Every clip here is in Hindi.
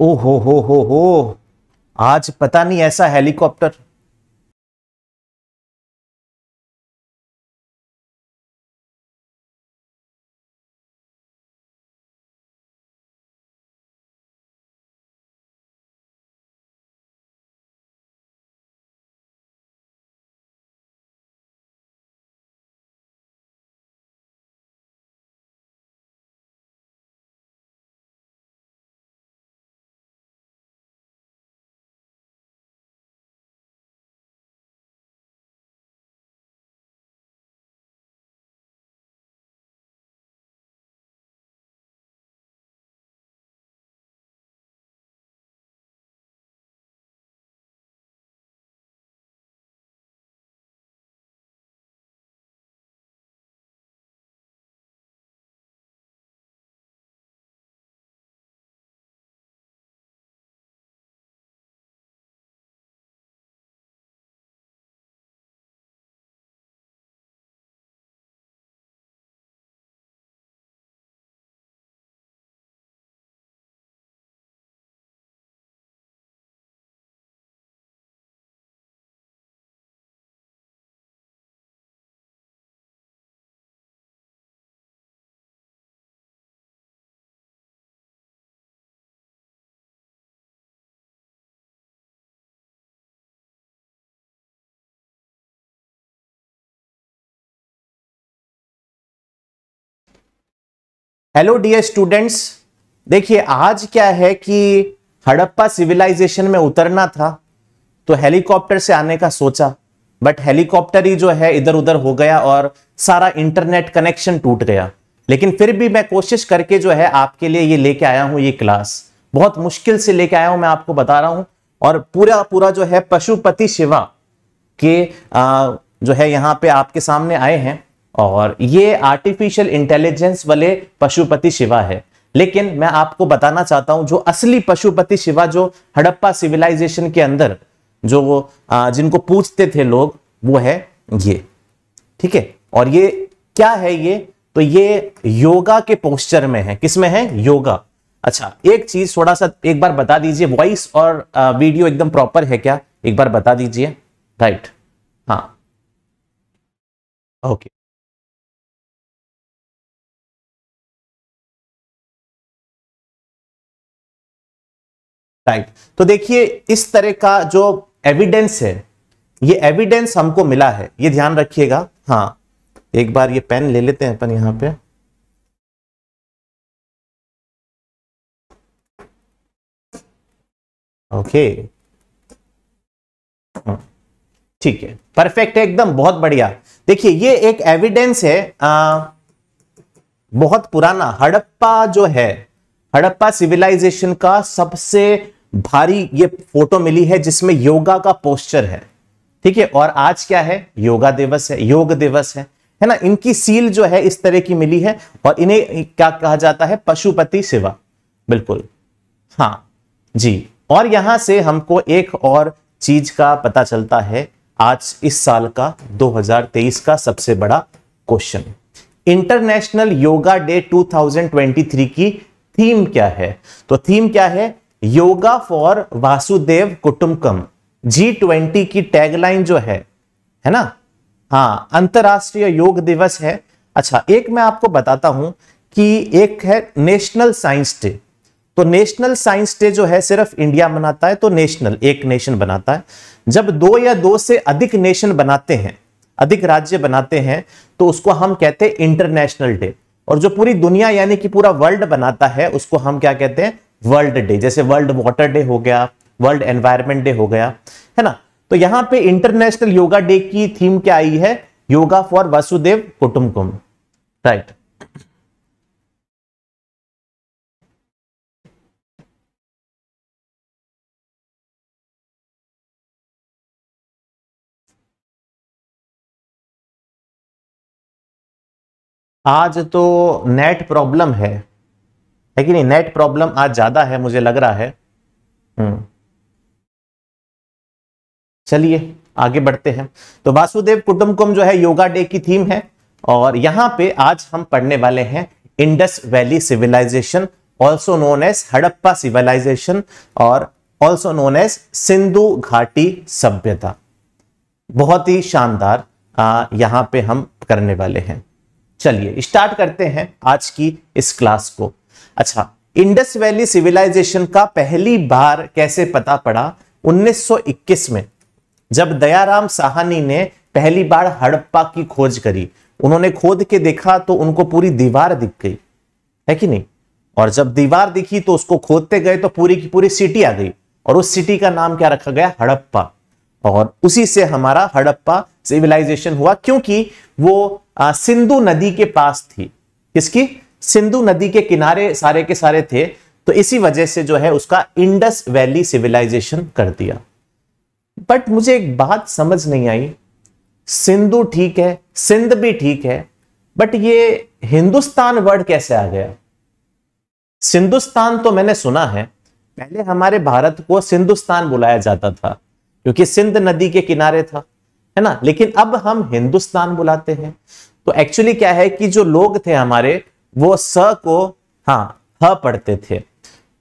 ओ हो हो हो हो आज पता नहीं ऐसा हेलीकॉप्टर हेलो डियर स्टूडेंट्स देखिए आज क्या है कि हड़प्पा सिविलाइजेशन में उतरना था तो हेलीकॉप्टर से आने का सोचा बट हेलीकॉप्टर ही जो है इधर उधर हो गया और सारा इंटरनेट कनेक्शन टूट गया लेकिन फिर भी मैं कोशिश करके जो है आपके लिए ये लेके आया हूँ ये क्लास बहुत मुश्किल से लेके आया हूँ मैं आपको बता रहा हूँ और पूरा पूरा जो है पशुपति शिवा के आ, जो है यहाँ पे आपके सामने आए हैं और ये आर्टिफिशियल इंटेलिजेंस वाले पशुपति शिवा है लेकिन मैं आपको बताना चाहता हूं जो असली पशुपति शिवा जो हड़प्पा सिविलाइजेशन के अंदर जो वो जिनको पूछते थे लोग वो है ये ठीक है और ये क्या है ये तो ये योगा के पोस्चर में है किसमें है योगा अच्छा एक चीज थोड़ा सा एक बार बता दीजिए वॉइस और वीडियो एकदम प्रॉपर है क्या एक बार बता दीजिए राइट हाँ ओके राइट तो देखिए इस तरह का जो एविडेंस है ये एविडेंस हमको मिला है ये ध्यान रखिएगा हाँ एक बार ये पेन ले लेते हैं अपन यहां पे ओके हाँ। ठीक है परफेक्ट है एकदम बहुत बढ़िया देखिए ये एक एविडेंस है आ, बहुत पुराना हड़प्पा जो है हड़प्पा सिविलाइजेशन का सबसे भारी ये फोटो मिली है जिसमें योगा का पोस्चर है ठीक है और आज क्या है योगा दिवस है योग दिवस है है ना इनकी सील जो है इस तरह की मिली है और इन्हें क्या कहा जाता है पशुपति शिवा बिल्कुल हाँ जी और यहां से हमको एक और चीज का पता चलता है आज इस साल का 2023 का सबसे बड़ा क्वेश्चन इंटरनेशनल योगा डे 2023 की थीम क्या है तो थीम क्या है yoga for Vasudhaiva Kutumbakam G twenty की टैगलाइन जो है है ना हाँ अंतरराष्ट्रीय योग दिवस है अच्छा एक मैं आपको बताता हूं कि एक है नेशनल साइंस डे तो नेशनल साइंस डे जो है सिर्फ इंडिया मनाता है तो नेशनल एक नेशन बनाता है जब दो या दो से अधिक नेशन बनाते हैं अधिक राज्य बनाते हैं तो उसको हम कहते हैं इंटरनेशनल डे और जो पूरी दुनिया यानी कि पूरा वर्ल्ड बनाता है उसको हम क्या कहते हैं वर्ल्ड डे जैसे वर्ल्ड वाटर डे हो गया वर्ल्ड एनवायरमेंट डे हो गया है ना तो यहां पे इंटरनेशनल योगा डे की थीम क्या आई है yoga for Vasudhaiva Kutumbakam right आज तो नेट प्रॉब्लम है है कि नहीं नेट प्रॉब्लम आज ज्यादा है मुझे लग रहा है हम्म। चलिए आगे बढ़ते हैं तो वासुदेव कुटुम्बकम जो है योगा डे की थीम है और यहां पे आज हम पढ़ने वाले हैं Indus valley civilization also known as Harappa civilization और ऑल्सो नोन एज सिंधु घाटी सभ्यता बहुत ही शानदार यहां पे हम करने वाले हैं चलिए स्टार्ट करते हैं आज की इस क्लास को अच्छा इंडस वैली सिविलाइजेशन का पहली बार कैसे पता पड़ा 1921 में जब दयाराम साहनी ने पहली बार हड़प्पा की खोज करी उन्होंने खोद के देखा तो उनको पूरी दीवार दिख गई है कि नहीं और जब दीवार दिखी तो उसको खोदते गए तो पूरी की पूरी सिटी आ गई और उस सिटी का नाम क्या रखा गया हड़प्पा और उसी से हमारा हड़प्पा सिविलाइजेशन हुआ क्योंकि वो सिंधु नदी के पास थी किसकी सिंधु नदी के किनारे सारे के सारे थे तो इसी वजह से जो है उसका इंडस वैली सिविलाइजेशन कर दिया बट मुझे एक बात समझ नहीं आई सिंधु ठीक है सिंध भी ठीक है बट ये हिंदुस्तान वर्ड कैसे आ गया सिंधुस्तान तो मैंने सुना है पहले हमारे भारत को सिंधुस्तान बुलाया जाता था क्योंकि सिंध नदी के किनारे था है ना लेकिन अब हम हिंदुस्तान बुलाते हैं तो एक्चुअली क्या है कि जो लोग थे हमारे वो स को हाँ ह पढ़ते थे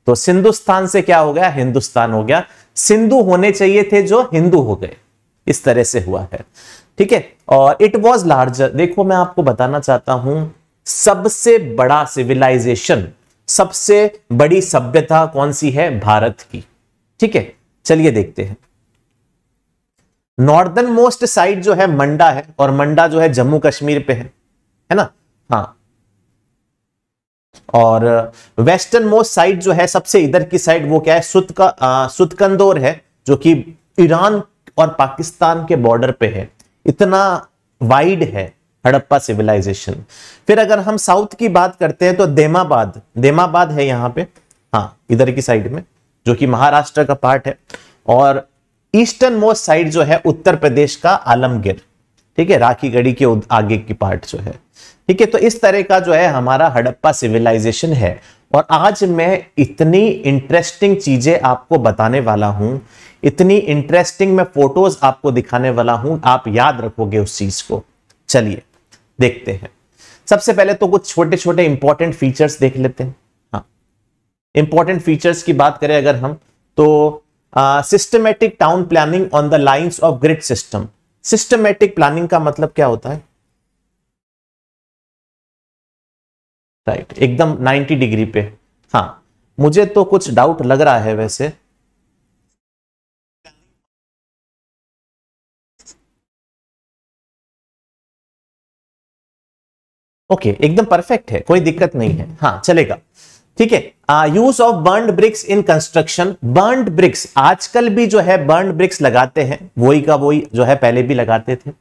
तो सिंधुस्तान से क्या हो गया हिंदुस्तान हो गया सिंधु होने चाहिए थे जो हिंदू हो गए इस तरह से हुआ है ठीक है और इट वॉज लार्जर देखो मैं आपको बताना चाहता हूं सबसे बड़ा सिविलाइजेशन सबसे बड़ी सभ्यता कौन सी है भारत की ठीक है चलिए देखते हैं नॉर्दर्न मोस्ट साइड जो है मंडा है और मंडा जो है जम्मू कश्मीर पे है है ना हाँ और वेस्टर्न मोस्ट साइड जो है सबसे इधर की साइड वो क्या है सुतका सुतकंदोर है जो कि ईरान और पाकिस्तान के बॉर्डर पे है इतना वाइड है हड़प्पा सिविलाइजेशन फिर अगर हम साउथ की बात करते हैं तो देमाबाद देमाबाद है यहाँ पे हाँ इधर की साइड में जो कि महाराष्ट्र का पार्ट है और ईस्टर्न मोस्ट साइड जो है उत्तर प्रदेश का आलमगीर ठीक है राखी गढ़ी के आगे की पार्ट जो है ठीक है तो इस तरह का जो है हमारा हड़प्पा सिविलाइजेशन है और आज मैं इतनी इंटरेस्टिंग चीजें आपको बताने वाला हूं इतनी इंटरेस्टिंग मैं फोटोज आपको दिखाने वाला हूं आप याद रखोगे उस चीज को चलिए देखते हैं सबसे पहले तो कुछ छोटे छोटे इंपॉर्टेंट फीचर्स देख लेते हैं हाँ इंपॉर्टेंट फीचर्स की बात करें अगर हम तो systematic town planning on the lines of grid system systematic planning का मतलब क्या होता है राइट एकदम 90 डिग्री पे हाँ मुझे तो कुछ डाउट लग रहा है वैसे ओके okay, एकदम परफेक्ट है कोई दिक्कत नहीं है हाँ चलेगा ठीक है use of burn bricks in construction burn bricks आजकल भी जो है बर्न ब्रिक्स लगाते हैं वही का वही जो है पहले भी लगाते थे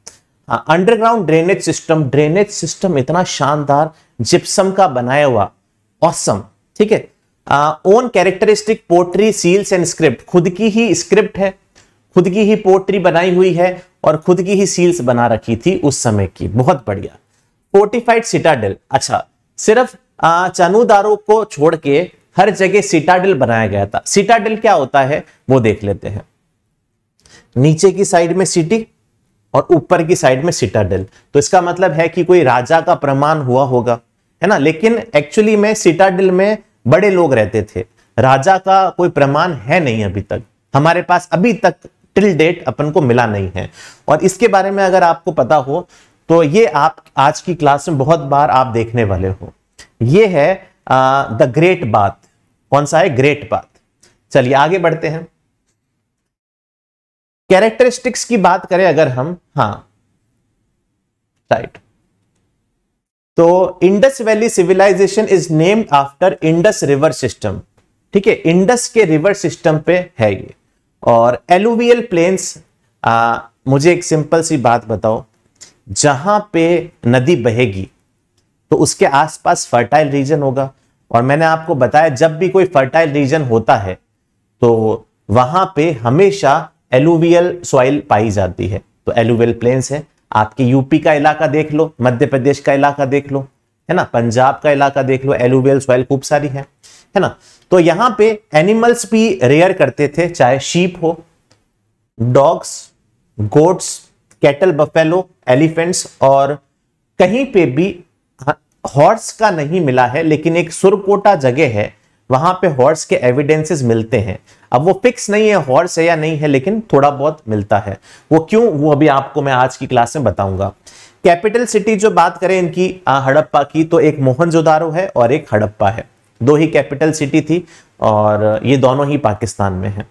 underground drainage system drainage system इतना शानदार जिप्सम का बनाया हुआ ऑसम ठीक है own characteristic pottery seals and script खुद की ही स्क्रिप्ट है खुद की ही पोट्री बनाई हुई है और खुद की ही सील्स बना रखी थी उस समय की बहुत बढ़िया फोर्टिफाइड सिटाडेल अच्छा सिर्फ चनूदारों को छोड़ के हर जगह सिटाडेल बनाया गया था सिटाडेल क्या होता है वो देख लेते हैं नीचे की साइड में सिटी और ऊपर की साइड में सिटाडेल तो इसका मतलब है कि कोई राजा का प्रमाण हुआ होगा है ना लेकिन एक्चुअली में सिटाडिल में बड़े लोग रहते थे राजा का कोई प्रमाण है नहीं अभी तक हमारे पास अभी तक टिल डेट अपन को मिला नहीं है और इसके बारे में अगर आपको पता हो तो ये आप आज की क्लास में बहुत बार आप देखने वाले हो ये है द ग्रेट बात कौन सा है ग्रेट बात चलिए आगे बढ़ते हैं कैरेक्टरिस्टिक्स की बात करें अगर हम हाँ राइट तो Indus valley civilization is named after Indus river system ठीक है इंडस के रिवर सिस्टम पे है ये और एलुवियल प्लेन्स मुझे एक सिंपल सी बात बताओ जहां पे नदी बहेगी तो उसके आसपास फर्टाइल रीजन होगा और मैंने आपको बताया जब भी कोई फर्टाइल रीजन होता है तो वहां पे हमेशा एलुवियल सॉइल पाई जाती है तो एलुवियल प्लेन्स है आपके यूपी का इलाका देख लो मध्य प्रदेश का इलाका देख लो है ना पंजाब का इलाका देख लो एलुवेल सॉइल खूब सारी है है ना तो यहां पे एनिमल्स भी रेयर करते थे चाहे शीप हो dogs goats cattle buffalo elephants और कहीं पे भी हॉर्स का नहीं मिला है लेकिन एक सुरकोटा जगह है वहां पे हॉर्स के एविडेंसेस मिलते हैं अब वो फिक्स नहीं है हॉर्स है या नहीं है लेकिन थोड़ा बहुत मिलता है वो क्यों वो अभी आपको मैं आज की क्लास में बताऊंगा कैपिटल सिटी जो बात करें इनकी हड़प्पा की तो एक मोहनजोदारो है और एक हड़प्पा है दो ही कैपिटल सिटी थी और ये दोनों ही पाकिस्तान में है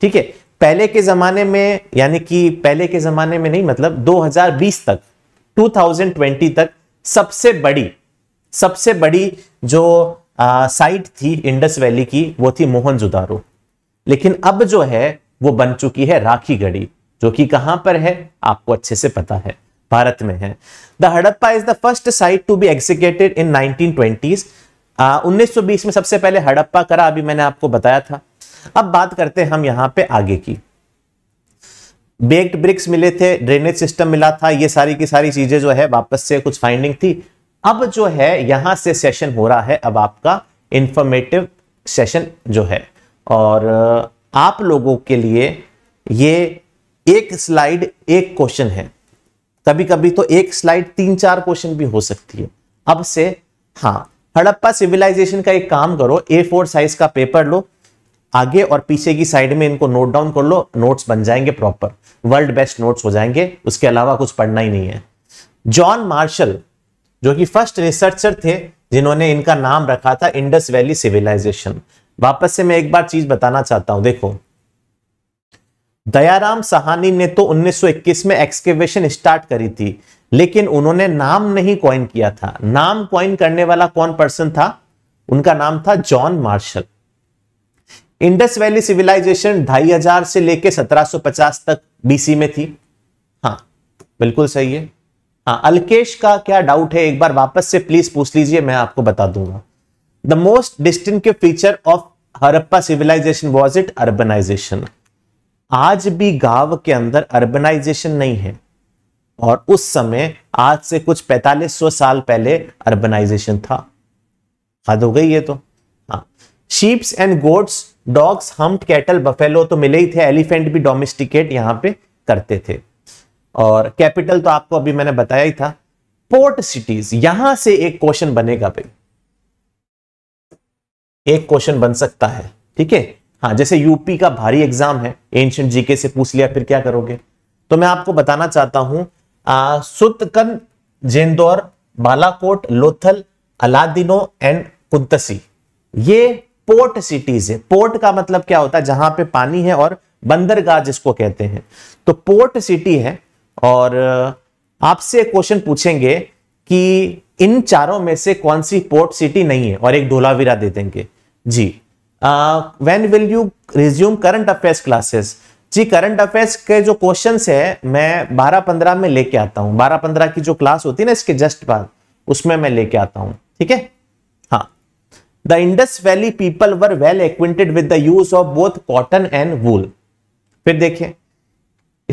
ठीक है पहले के ज़माने में यानी कि पहले के ज़माने में नहीं मतलब 2020 तक 2020 तक सबसे बड़ी सबसे बड़ी जो साइट थी इंडस वैली की वो थी मोहनजोदारो लेकिन अब जो है वो बन चुकी है राखी गढ़ी जो कि कहां पर है आपको अच्छे से पता है भारत में है the Harappa is the first site to be executed in nineteen uh, 1920 में सबसे पहले हड़प्पा करा अभी मैंने आपको बताया था अब बात करते हैं हम यहां पे आगे की बेक्ड ब्रिक्स मिले थे ड्रेनेज सिस्टम मिला था ये सारी की सारी चीजें जो है वापस से कुछ फाइंडिंग थी अब जो है यहां से सेशन हो रहा है अब आपका इंफॉर्मेटिव सेशन जो है और आप लोगों के लिए ये एक स्लाइड एक क्वेश्चन है कभी कभी तो एक स्लाइड तीन चार क्वेश्चन भी हो सकती है अब से हाँ हड़प्पा सिविलाइजेशन का एक काम करो ए फोर साइज का पेपर लो आगे और पीछे की साइड में इनको नोट डाउन कर लो नोट्स बन जाएंगे प्रॉपर वर्ल्ड बेस्ट नोट्स हो जाएंगे उसके अलावा कुछ पढ़ना ही नहीं है जॉन मार्शल जो कि फर्स्ट रिसर्चर थे जिन्होंने इनका नाम रखा था इंडस वैली सिविलाइजेशन वापस से मैं एक बार चीज बताना चाहता हूं देखो दयाराम सहानी ने तो 1921 में एक्सकेवेशन स्टार्ट करी थी लेकिन उन्होंने नाम नहीं कॉइन किया था नाम क्वन करने वाला कौन पर्सन था उनका नाम था John Marshall Indus valley civilization ढाई हजार से सो 1750 तक बीसी में थी हाँ बिल्कुल सही है हाँ अल्केश का क्या डाउट है एक बार वापस से प्लीज पूछ लीजिए मैं आपको बता दूंगा the most distinct feature of Harappa civilization was it urbanization आज भी गांव के अंदर अर्बनाइजेशन नहीं है और उस समय आज से कुछ 4500 साल पहले अर्बनाइजेशन था हद हो गई ये तो हाँ sheeps and goats dogs hump cattle buffalo तो मिले ही थे एलिफेंट भी डोमेस्टिकेट यहां पे करते थे और कैपिटल तो आपको अभी मैंने बताया ही था पोर्ट सिटीज यहां से एक क्वेश्चन बनेगा भाई एक क्वेश्चन बन सकता है ठीक है हाँ जैसे यूपी का भारी एग्जाम है एंशियंट जीके से पूछ लिया फिर क्या करोगे तो मैं आपको बताना चाहता हूं सुतकन जेंदौर बालाकोट लोथल अलादिनो एंड कुंतसी ये पोर्ट सिटीज है पोर्ट का मतलब क्या होता है जहां पे पानी है और बंदरगाह जिसको कहते हैं तो पोर्ट सिटी है और आपसे क्वेश्चन पूछेंगे कि इन चारों में से कौन सी पोर्ट सिटी नहीं है और एक ढोलावीरा दे देंगे जी when will you resume current affairs classes जी करंट अफेयर्स के जो क्वेश्चन है मैं बारह पंद्रह में लेके आता हूँ बारह पंद्रह की जो क्लास होती है ना इसके जस्ट बाद उसमें मैं लेके आता हूँ ठीक है हाँ the Indus valley people were well acquainted with the use of both cotton and wool फिर देखिए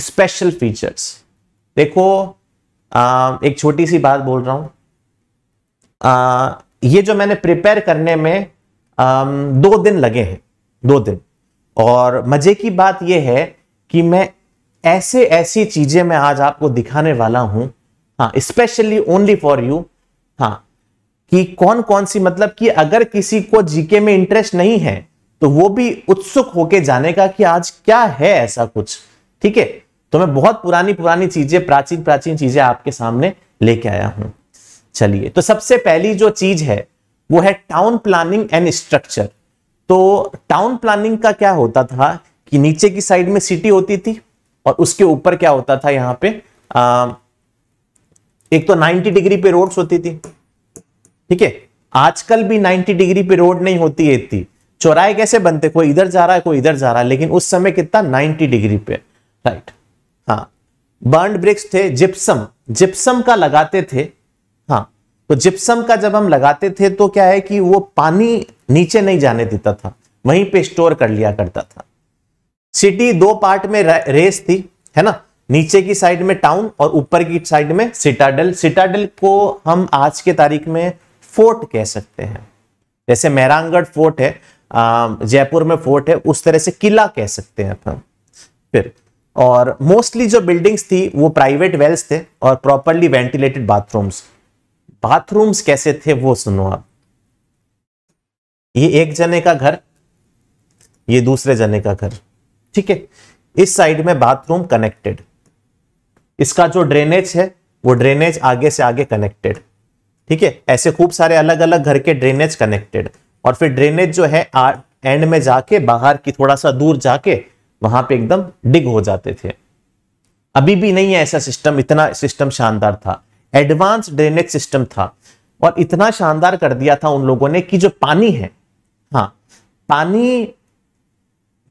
स्पेशल फीचर्स देखो आ, एक छोटी सी बात बोल रहा हूं आ, ये जो मैंने प्रिपेयर करने में दो दिन लगे हैं दो दिन और मजे की बात यह है कि मैं ऐसे ऐसी चीजें मैं आज आपको दिखाने वाला हूं हाँ स्पेशली ओनली फॉर यू हाँ कि कौन कौन सी मतलब कि अगर किसी को जीके में इंटरेस्ट नहीं है तो वो भी उत्सुक होके जाने का कि आज क्या है ऐसा कुछ ठीक है तो मैं बहुत पुरानी पुरानी चीजें प्राचीन प्राचीन चीजें आपके सामने लेके आया हूं चलिए तो सबसे पहली जो चीज है वो है टाउन प्लानिंग एंड स्ट्रक्चर तो टाउन प्लानिंग का क्या होता था कि नीचे की साइड में सिटी होती थी और उसके ऊपर क्या होता था यहां पे आ, एक तो 90 डिग्री पे रोड्स होती थी ठीक है आजकल भी 90 डिग्री पे रोड नहीं होती है इतनी चौराहे कैसे बनते कोई इधर जा रहा है कोई इधर जा रहा है लेकिन उस समय कितना 90 डिग्री पे राइट हाँ बर्न ब्रिक्स थे जिप्सम जिप्सम का लगाते थे हाँ तो जिप्सम का जब हम लगाते थे तो क्या है कि वो पानी नीचे नहीं जाने देता था वहीं पे स्टोर कर लिया करता था सिटी दो पार्ट में रेस थी है ना नीचे की साइड में टाउन और ऊपर की साइड में सिटाडल सिटाडल को हम आज के तारीख में फोर्ट कह सकते हैं जैसे मेहरांगढ़ फोर्ट है जयपुर में फोर्ट है उस तरह से किला कह सकते हैं हम फिर और मोस्टली जो बिल्डिंग्स थी वो प्राइवेट वेल्स थे और प्रॉपरली वेंटिलेटेड बाथरूम्स बाथरूम्स कैसे थे वो सुनो आप ये एक जने का घर ये दूसरे जने का घर ठीक है इस साइड में बाथरूम कनेक्टेड इसका जो ड्रेनेज है वो ड्रेनेज आगे से आगे कनेक्टेड ठीक है ऐसे खूब सारे अलग अलग घर के ड्रेनेज कनेक्टेड और फिर ड्रेनेज जो है एंड में जाके बाहर की थोड़ा सा दूर जाके वहां पे एकदम डिग हो जाते थे अभी भी नहीं है ऐसा सिस्टम इतना सिस्टम शानदार था एडवांस ड्रेनेज सिस्टम था और इतना शानदार कर दिया था उन लोगों ने कि जो पानी है हाँ पानी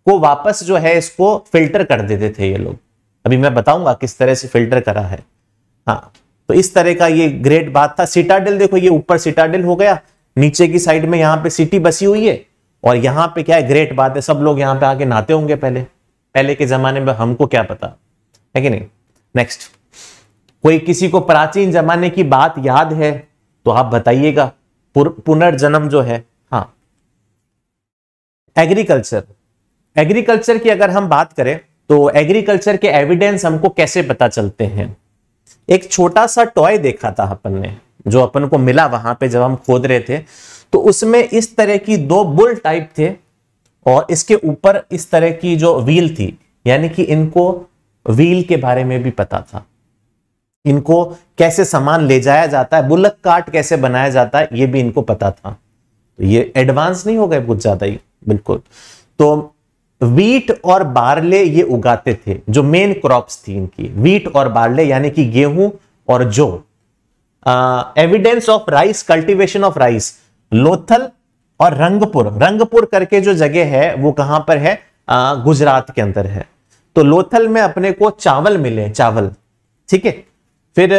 को वापस जो है इसको फिल्टर कर देते थे ये लोग अभी मैं बताऊंगा किस तरह से फिल्टर करा है हाँ तो इस तरह का ये ग्रेट बात था सिटाडेल देखो ये ऊपर सिटाडेल हो गया नीचे की साइड में यहाँ पे सिटी बसी हुई है और यहाँ पे क्या है ग्रेट बात है सब लोग यहाँ पे आके नहाते होंगे पहले पहले के जमाने में हमको क्या पता है कि नहीं नेक्स्ट कोई किसी को प्राचीन जमाने की बात याद है तो आप बताइएगा पुनर्जन्म जो है हाँ एग्रीकल्चर एग्रीकल्चर की अगर हम बात करें तो एग्रीकल्चर के एविडेंस हमको कैसे पता चलते हैं एक छोटा सा टॉय देखा था अपन ने जो अपन को मिला वहां पे जब हम खोद रहे थे तो उसमें इस तरह की दो बुल टाइप थे और इसके ऊपर इस तरह की जो व्हील थी यानी कि इनको व्हील के बारे में भी पता था इनको कैसे सामान ले जाया जाता है बुलक कार्ट कैसे बनाया जाता है ये भी इनको पता था तो ये एडवांस नहीं हो गए कुछ ज्यादा ही बिल्कुल तो वीट और बारले ये उगाते थे जो मेन क्रॉप्स थी इनकी वीट और बारले यानी कि गेहूं और जो evidence of rice cultivation of rice Lothal और रंगपुर रंगपुर करके जो जगह है वो कहां पर है गुजरात के अंदर है तो लोथल में अपने को चावल मिले चावल ठीक है फिर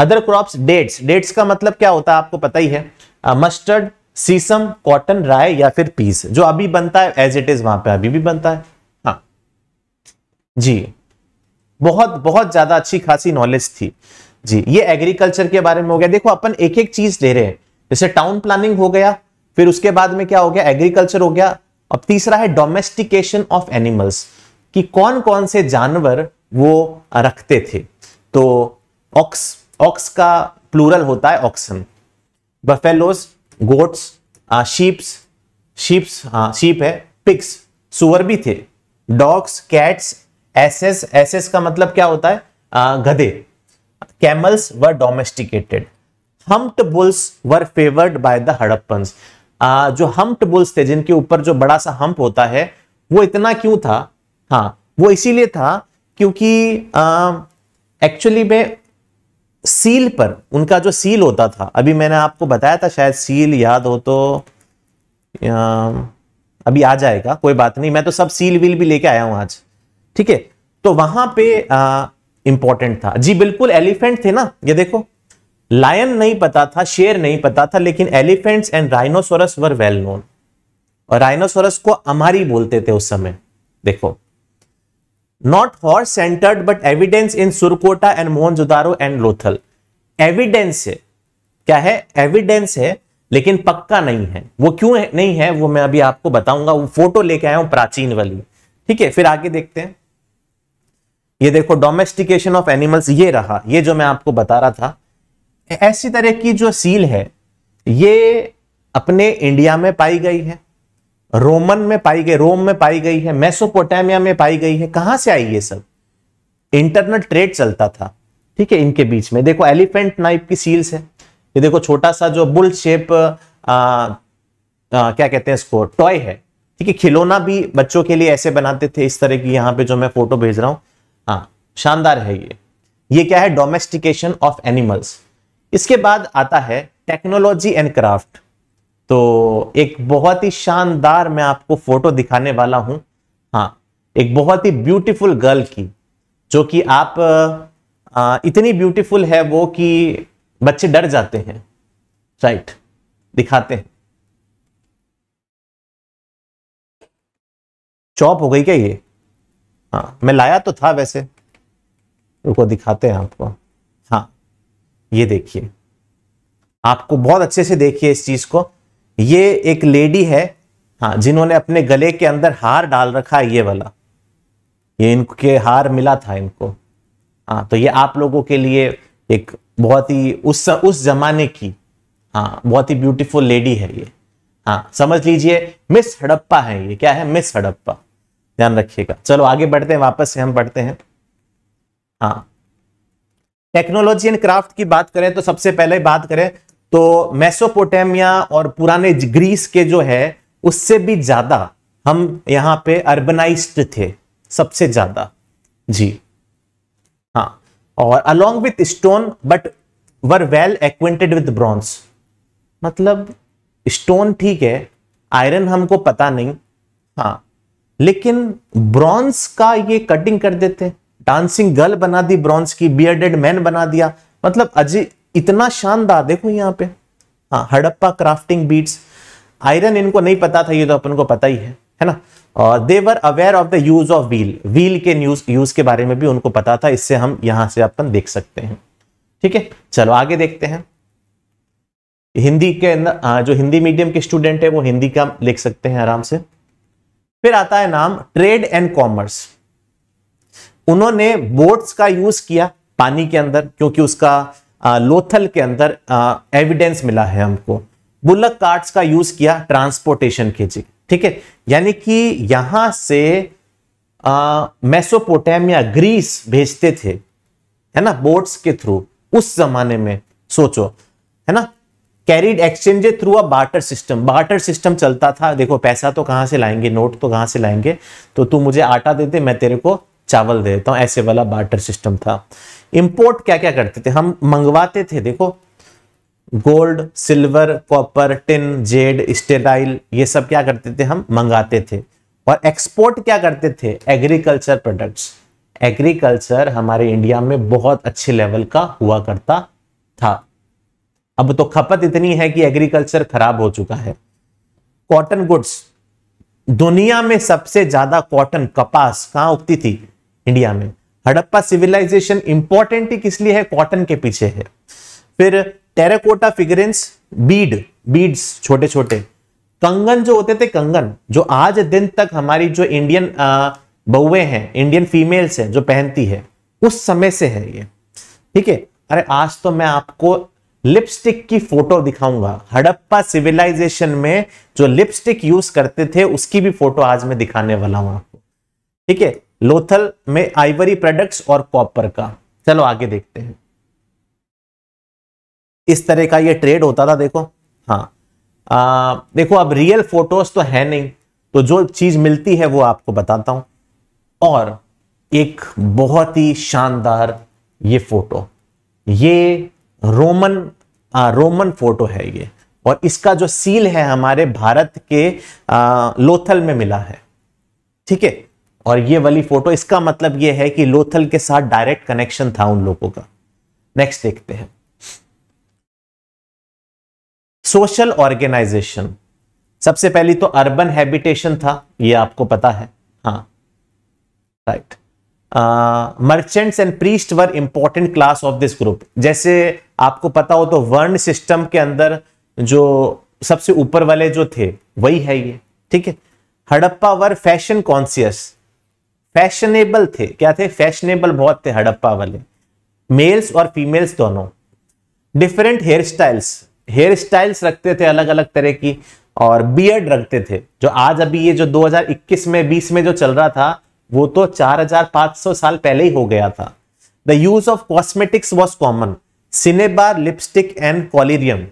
अदर क्रॉप्स डेट्स डेट्स का मतलब क्या होता है आपको पता ही है मस्टर्ड सीसम कॉटन राय या फिर पीस जो अभी बनता है एज इट इज वहां पे अभी भी बनता है हाँ जी बहुत बहुत ज्यादा अच्छी खासी नॉलेज थी जी ये एग्रीकल्चर के बारे में हो गया देखो अपन एक एक चीज ले रहे हैं जैसे टाउन प्लानिंग हो गया फिर उसके बाद में क्या हो गया एग्रीकल्चर हो गया अब तीसरा है डोमेस्टिकेशन ऑफ एनिमल्स कि कौन कौन से जानवर वो रखते थे तो ऑक्स ऑक्स का प्लूरल होता है oxen buffaloes goats sheeps sheeps हाँ शीप है पिक्स सुअर भी थे डॉग्स कैट्स एसेस एसेस का मतलब क्या होता है आ, गधे camels were domesticated humped bulls were favoured by the Harappans जो हम्प्ड बुल्स थे जिनके ऊपर जो बड़ा सा हम्प होता है वो इतना क्यों था हाँ वो इसीलिए था क्योंकि एक्चुअली में सील पर उनका जो सील होता था अभी मैंने आपको बताया था शायद सील याद हो तो अभी आ जाएगा कोई बात नहीं मैं तो सब सील वील भी लेके आया हूं आज ठीक है तो वहां पे इंपॉर्टेंट था जी बिल्कुल एलिफेंट थे ना ये देखो लायन नहीं पता था शेर नहीं पता था लेकिन elephants and rhinoceros were well known और राइनोसोरस को अमारी बोलते थे उस समय देखो not horse centered but evidence in surkota and mohenjodaro and Lothal evidence है क्या है एविडेंस है लेकिन पक्का नहीं है वो क्यों है? नहीं है वो मैं अभी आपको बताऊंगा वो फोटो लेके आया हूं प्राचीन वाली ठीक है फिर आगे देखते हैं ये देखो डोमेस्टिकेशन ऑफ एनिमल्स ये रहा ये जो मैं आपको बता रहा था ऐसी तरह की जो सील है ये अपने इंडिया में पाई गई है रोमन में पाई गई रोम में पाई गई है मेसोपोटामिया में पाई गई है कहां से आई ये सब इंटरनल ट्रेड चलता था ठीक है इनके बीच में देखो एलिफेंट नाइफ की सील्स है ये देखो छोटा सा जो बुल शेप आ, आ, क्या कहते हैं इसको टॉय है ठीक है खिलौना भी बच्चों के लिए ऐसे बनाते थे इस तरह की यहाँ पे जो मैं फोटो भेज रहा हूँ हाँ शानदार है ये ये क्या है डोमेस्टिकेशन ऑफ एनिमल्स इसके बाद आता है टेक्नोलॉजी एंड क्राफ्ट तो एक बहुत ही शानदार मैं आपको फोटो दिखाने वाला हूं हाँ एक बहुत ही ब्यूटीफुल गर्ल की जो कि आप आ, इतनी ब्यूटीफुल है वो कि बच्चे डर जाते हैं राइट दिखाते हैं चॉप हो गई क्या ये हाँ मैं लाया तो था वैसे रुको दिखाते हैं आपको हाँ ये देखिए आपको बहुत अच्छे से देखिए इस चीज को ये एक लेडी है हाँ जिन्होंने अपने गले के अंदर हार डाल रखा है ये वाला ये इनके हार मिला था इनको हाँ तो ये आप लोगों के लिए एक बहुत ही उस उस जमाने की हाँ बहुत ही ब्यूटीफुल लेडी है ये हाँ समझ लीजिए मिस हड़प्पा है ये क्या है मिस हड़प्पा ध्यान रखिएगा चलो आगे बढ़ते हैं वापस से हम बढ़ते हैं हाँ टेक्नोलॉजी एंड क्राफ्ट की बात करें तो सबसे पहले बात करें तो मेसोपोटामिया और पुराने ग्रीस के जो है उससे भी ज्यादा हम यहां पे अर्बनाइज्ड थे सबसे ज्यादा जी हाँ और along with stone but were well acquainted with bronze मतलब स्टोन ठीक है आयरन हमको पता नहीं हाँ लेकिन ब्रॉन्स का ये कटिंग कर देते डांसिंग गर्ल बना दी ब्रॉन्स की बियर्डेड मैन बना दिया मतलब अजीब इतना शानदार देखो यहाँ पे हाँ हड़प्पा क्राफ्टिंग बीट्स आयरन इनको नहीं पता था ये तो अपन को पता ही है है ना और they were aware of the use of wheel wheel के न्यूज यूज के बारे में भी उनको पता था इससे हम यहां से अपन देख सकते हैं ठीक है चलो आगे देखते हैं हिंदी के अंदर जो हिंदी मीडियम के स्टूडेंट है वो हिंदी का लिख सकते हैं आराम से फिर आता है नाम ट्रेड एंड कॉमर्स उन्होंने बोट्स का यूज किया पानी के अंदर क्योंकि उसका लोथल के अंदर एविडेंस मिला है हमको बुलक कार्ड्स का यूज किया ट्रांसपोर्टेशन के जी ठीक है यानी कि यहां से मेसोपोटामिया ग्रीस भेजते थे है ना बोट्स के थ्रू उस जमाने में सोचो है ना carried exchange through a barter system barter system चलता था देखो पैसा तो कहां से लाएंगे नोट तो कहां से लाएंगे तो तू मुझे आटा दे दे मैं तेरे को चावल दे देता तो हूँ ऐसे वाला बार्टर सिस्टम था इम्पोर्ट क्या क्या करते थे हम मंगवाते थे देखो gold silver copper tin jade sterile ये सब क्या करते थे हम मंगाते थे और एक्सपोर्ट क्या करते थे एग्रीकल्चर प्रोडक्ट्स एग्रीकल्चर हमारे इंडिया में बहुत अच्छे लेवल का हुआ करता था अब तो खपत इतनी है कि एग्रीकल्चर खराब हो चुका है कॉटन गुड्स दुनिया में सबसे ज्यादा कॉटन कपास कहां उगती थी इंडिया में हड़प्पा सिविलाइजेशन इंपॉर्टेंट ही किस लिए है कॉटन के पीछे है फिर टेराकोटा फिगरेंस बीड बीड्स छोटे छोटे कंगन जो होते थे कंगन जो आज दिन तक हमारी जो इंडियन बहुए हैं इंडियन फीमेल्स हैं जो पहनती है उस समय से है ये ठीक है अरे आज तो मैं आपको लिपस्टिक की फोटो दिखाऊंगा हड़प्पा सिविलाइजेशन में जो लिपस्टिक यूज करते थे उसकी भी फोटो आज मैं दिखाने वाला हूं आपको ठीक है लोथल में आइवरी प्रोडक्ट्स और कॉपर का चलो आगे देखते हैं इस तरह का ये ट्रेड होता था देखो हाँ आ, देखो अब रियल फोटोज तो है नहीं तो जो चीज मिलती है वो आपको बताता हूं और एक बहुत ही शानदार ये फोटो ये रोमन आ, रोमन फोटो है ये और इसका जो सील है हमारे भारत के आ, लोथल में मिला है ठीक है और ये वाली फोटो इसका मतलब ये है कि लोथल के साथ डायरेक्ट कनेक्शन था उन लोगों का नेक्स्ट देखते हैं सोशल ऑर्गेनाइजेशन सबसे पहली तो अर्बन हैबिटेशन था ये आपको पता है हाँ right merchants and priest were important class of this group जैसे आपको पता हो तो वर्ण सिस्टम के अंदर जो सबसे ऊपर वाले जो थे वही है ये ठीक है Harappa were fashion conscious fashionable थे क्या थे फैशनेबल बहुत थे हड़प्पा वाले मेल्स और फीमेल्स दोनों different hair styles hair styles रखते थे अलग अलग तरह की और बियर्ड रखते थे जो आज अभी ये जो 2021 में 20 में जो चल रहा था वो तो 4,500 साल पहले ही हो गया था the use of cosmetics was common cinnabar lipstick and collyrium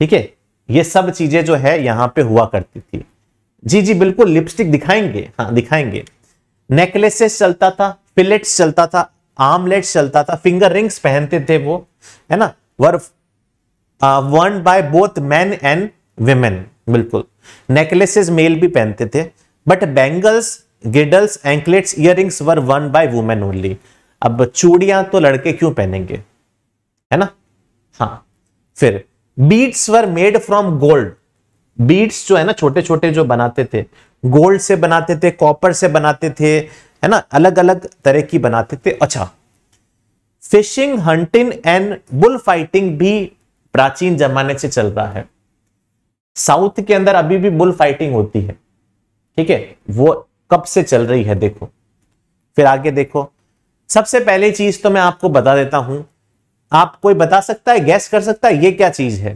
ठीक है ये सब चीजें जो है यहाँ पे हुआ करती थी जी जी बिल्कुल लिपस्टिक दिखाएंगे हाँ दिखाएंगे नेकलेसेस चलता था फिलेट्स चलता था आमलेट चलता था फिंगर रिंग्स पहनते थे वो है ना were worn by both man and women बिल्कुल नेकलेसेस मेल भी पहनते थे but bangles girdles anklets ear were worn by women only अब चूड़ियां तो लड़के क्यों पहनेंगे है ना हाँ फिर beads were made from gold beads जो है ना छोटे छोटे जो बनाते थे गोल्ड से बनाते थे कॉपर से बनाते थे है ना अलग अलग तरह की बनाते थे अच्छा fishing hunting and bull fighting भी प्राचीन जमाने से चल रहा है साउथ के अंदर अभी भी बुल फाइटिंग होती है ठीक है वो कब से चल रही है देखो फिर आगे देखो सबसे पहली चीज तो मैं आपको बता देता हूं आप कोई बता सकता है गैस कर सकता है ये क्या चीज है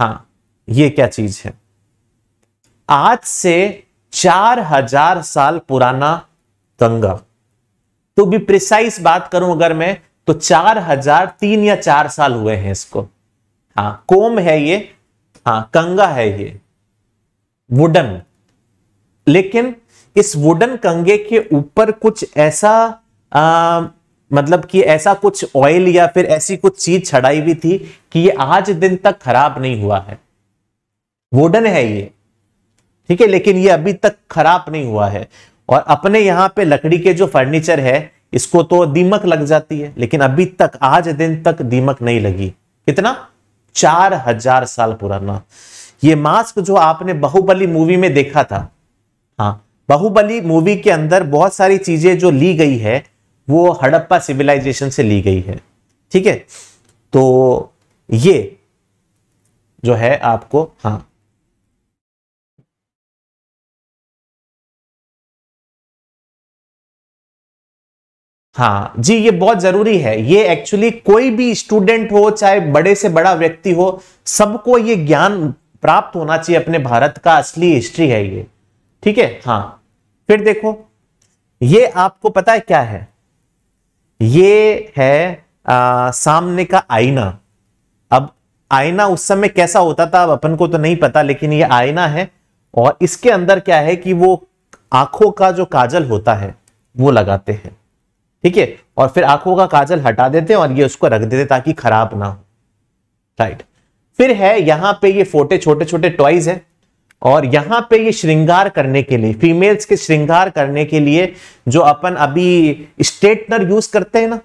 हाँ ये क्या चीज है आज से चार हजार साल पुराना गंगा तो भी प्रिसाइस बात करूं अगर मैं तो चार हजार तीन या चार साल हुए हैं इसको हाँ कोम है ये हाँ कंगा है ये वुडन लेकिन इस वुडन कंगे के ऊपर कुछ ऐसा आ, मतलब कि ऐसा कुछ ऑयल या फिर ऐसी कुछ चीज छड़ाई हुई थी कि ये आज दिन तक खराब नहीं हुआ है वुडन है ये ठीक है लेकिन ये अभी तक खराब नहीं हुआ है और अपने यहाँ पे लकड़ी के जो फर्नीचर है इसको तो दीमक लग जाती है लेकिन अभी तक आज दिन तक दीमक नहीं लगी कितना चार हजार साल पुराना ये मास्क जो आपने बाहुबली मूवी में देखा था हाँ बाहुबली मूवी के अंदर बहुत सारी चीजें जो ली गई है वो हड़प्पा सिविलाइजेशन से ली गई है ठीक है तो ये जो है आपको हाँ हाँ जी ये बहुत जरूरी है ये एक्चुअली कोई भी स्टूडेंट हो चाहे बड़े से बड़ा व्यक्ति हो सबको ये ज्ञान प्राप्त होना चाहिए अपने भारत का असली हिस्ट्री है ये ठीक है हाँ फिर देखो ये आपको पता है क्या है ये है आ, सामने का आईना अब आईना उस समय कैसा होता था अब अपन को तो नहीं पता लेकिन ये आईना है और इसके अंदर क्या है कि वो आंखों का जो काजल होता है वो लगाते हैं ठीक है और फिर आंखों का काजल हटा देते हैं और ये उसको रख देते ताकि खराब ना हो राइट फिर है यहां पे ये फोटे छोटे छोटे टॉयज है और यहां पे ये श्रृंगार करने के लिए फीमेल्स के श्रृंगार करने के लिए जो अपन अभी स्ट्रेटनर यूज करते हैं ना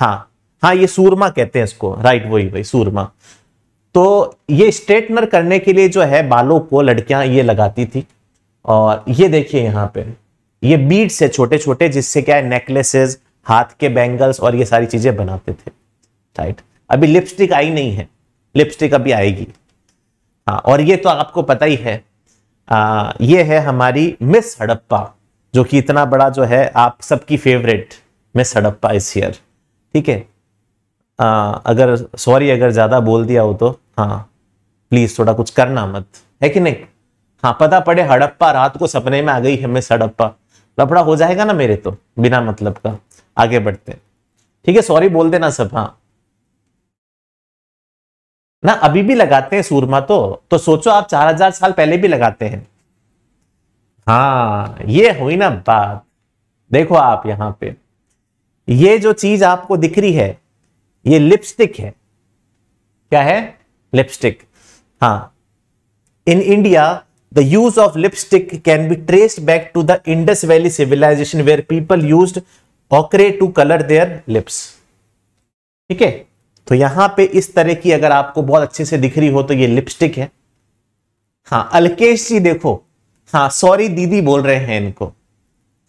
हाँ हाँ ये सूरमा कहते हैं इसको राइट वही वही सूरमा तो ये स्ट्रेटनर करने के लिए जो है बालों को लड़कियां ये लगाती थी और ये देखिए यहां पर ये बीट्स है छोटे छोटे जिससे क्या है नेकलेसेस हाथ के बैंगल्स और ये सारी चीजें बनाते थे राइट अभी लिपस्टिक आई नहीं है लिपस्टिक अभी आएगी हाँ और ये तो आपको पता ही है आ, ये है हमारी मिस हड़प्पा जो कि इतना बड़ा जो है आप सबकी फेवरेट मिस हड़प्पा इस ईयर ठीक है अगर सॉरी अगर ज़्यादा बोल दिया हो तो हाँ प्लीज़ थोड़ा कुछ करना मत है कि नहीं हाँ पता पड़े हड़प्पा रात को सपने में आ गई है मिस हड़प्पा लफड़ा हो जाएगा ना मेरे तो बिना मतलब का आगे बढ़ते हैं ठीक है सॉरी बोल देना सब हाँ ना अभी भी लगाते हैं सूरमा तो तो सोचो आप चार हजार साल पहले भी लगाते हैं हाँ ये हुई ना बात देखो आप यहां पे ये जो चीज आपको दिख रही है ये लिपस्टिक है क्या है लिपस्टिक हाँ in India the use of lipstick can be traced back to the Indus Valley civilization where people used ochre to color their lips. ठीक है तो यहां पे इस तरह की अगर आपको बहुत अच्छे से दिख रही हो तो ये लिपस्टिक है हाँ अलकेश जी देखो हाँ सॉरी दीदी बोल रहे हैं इनको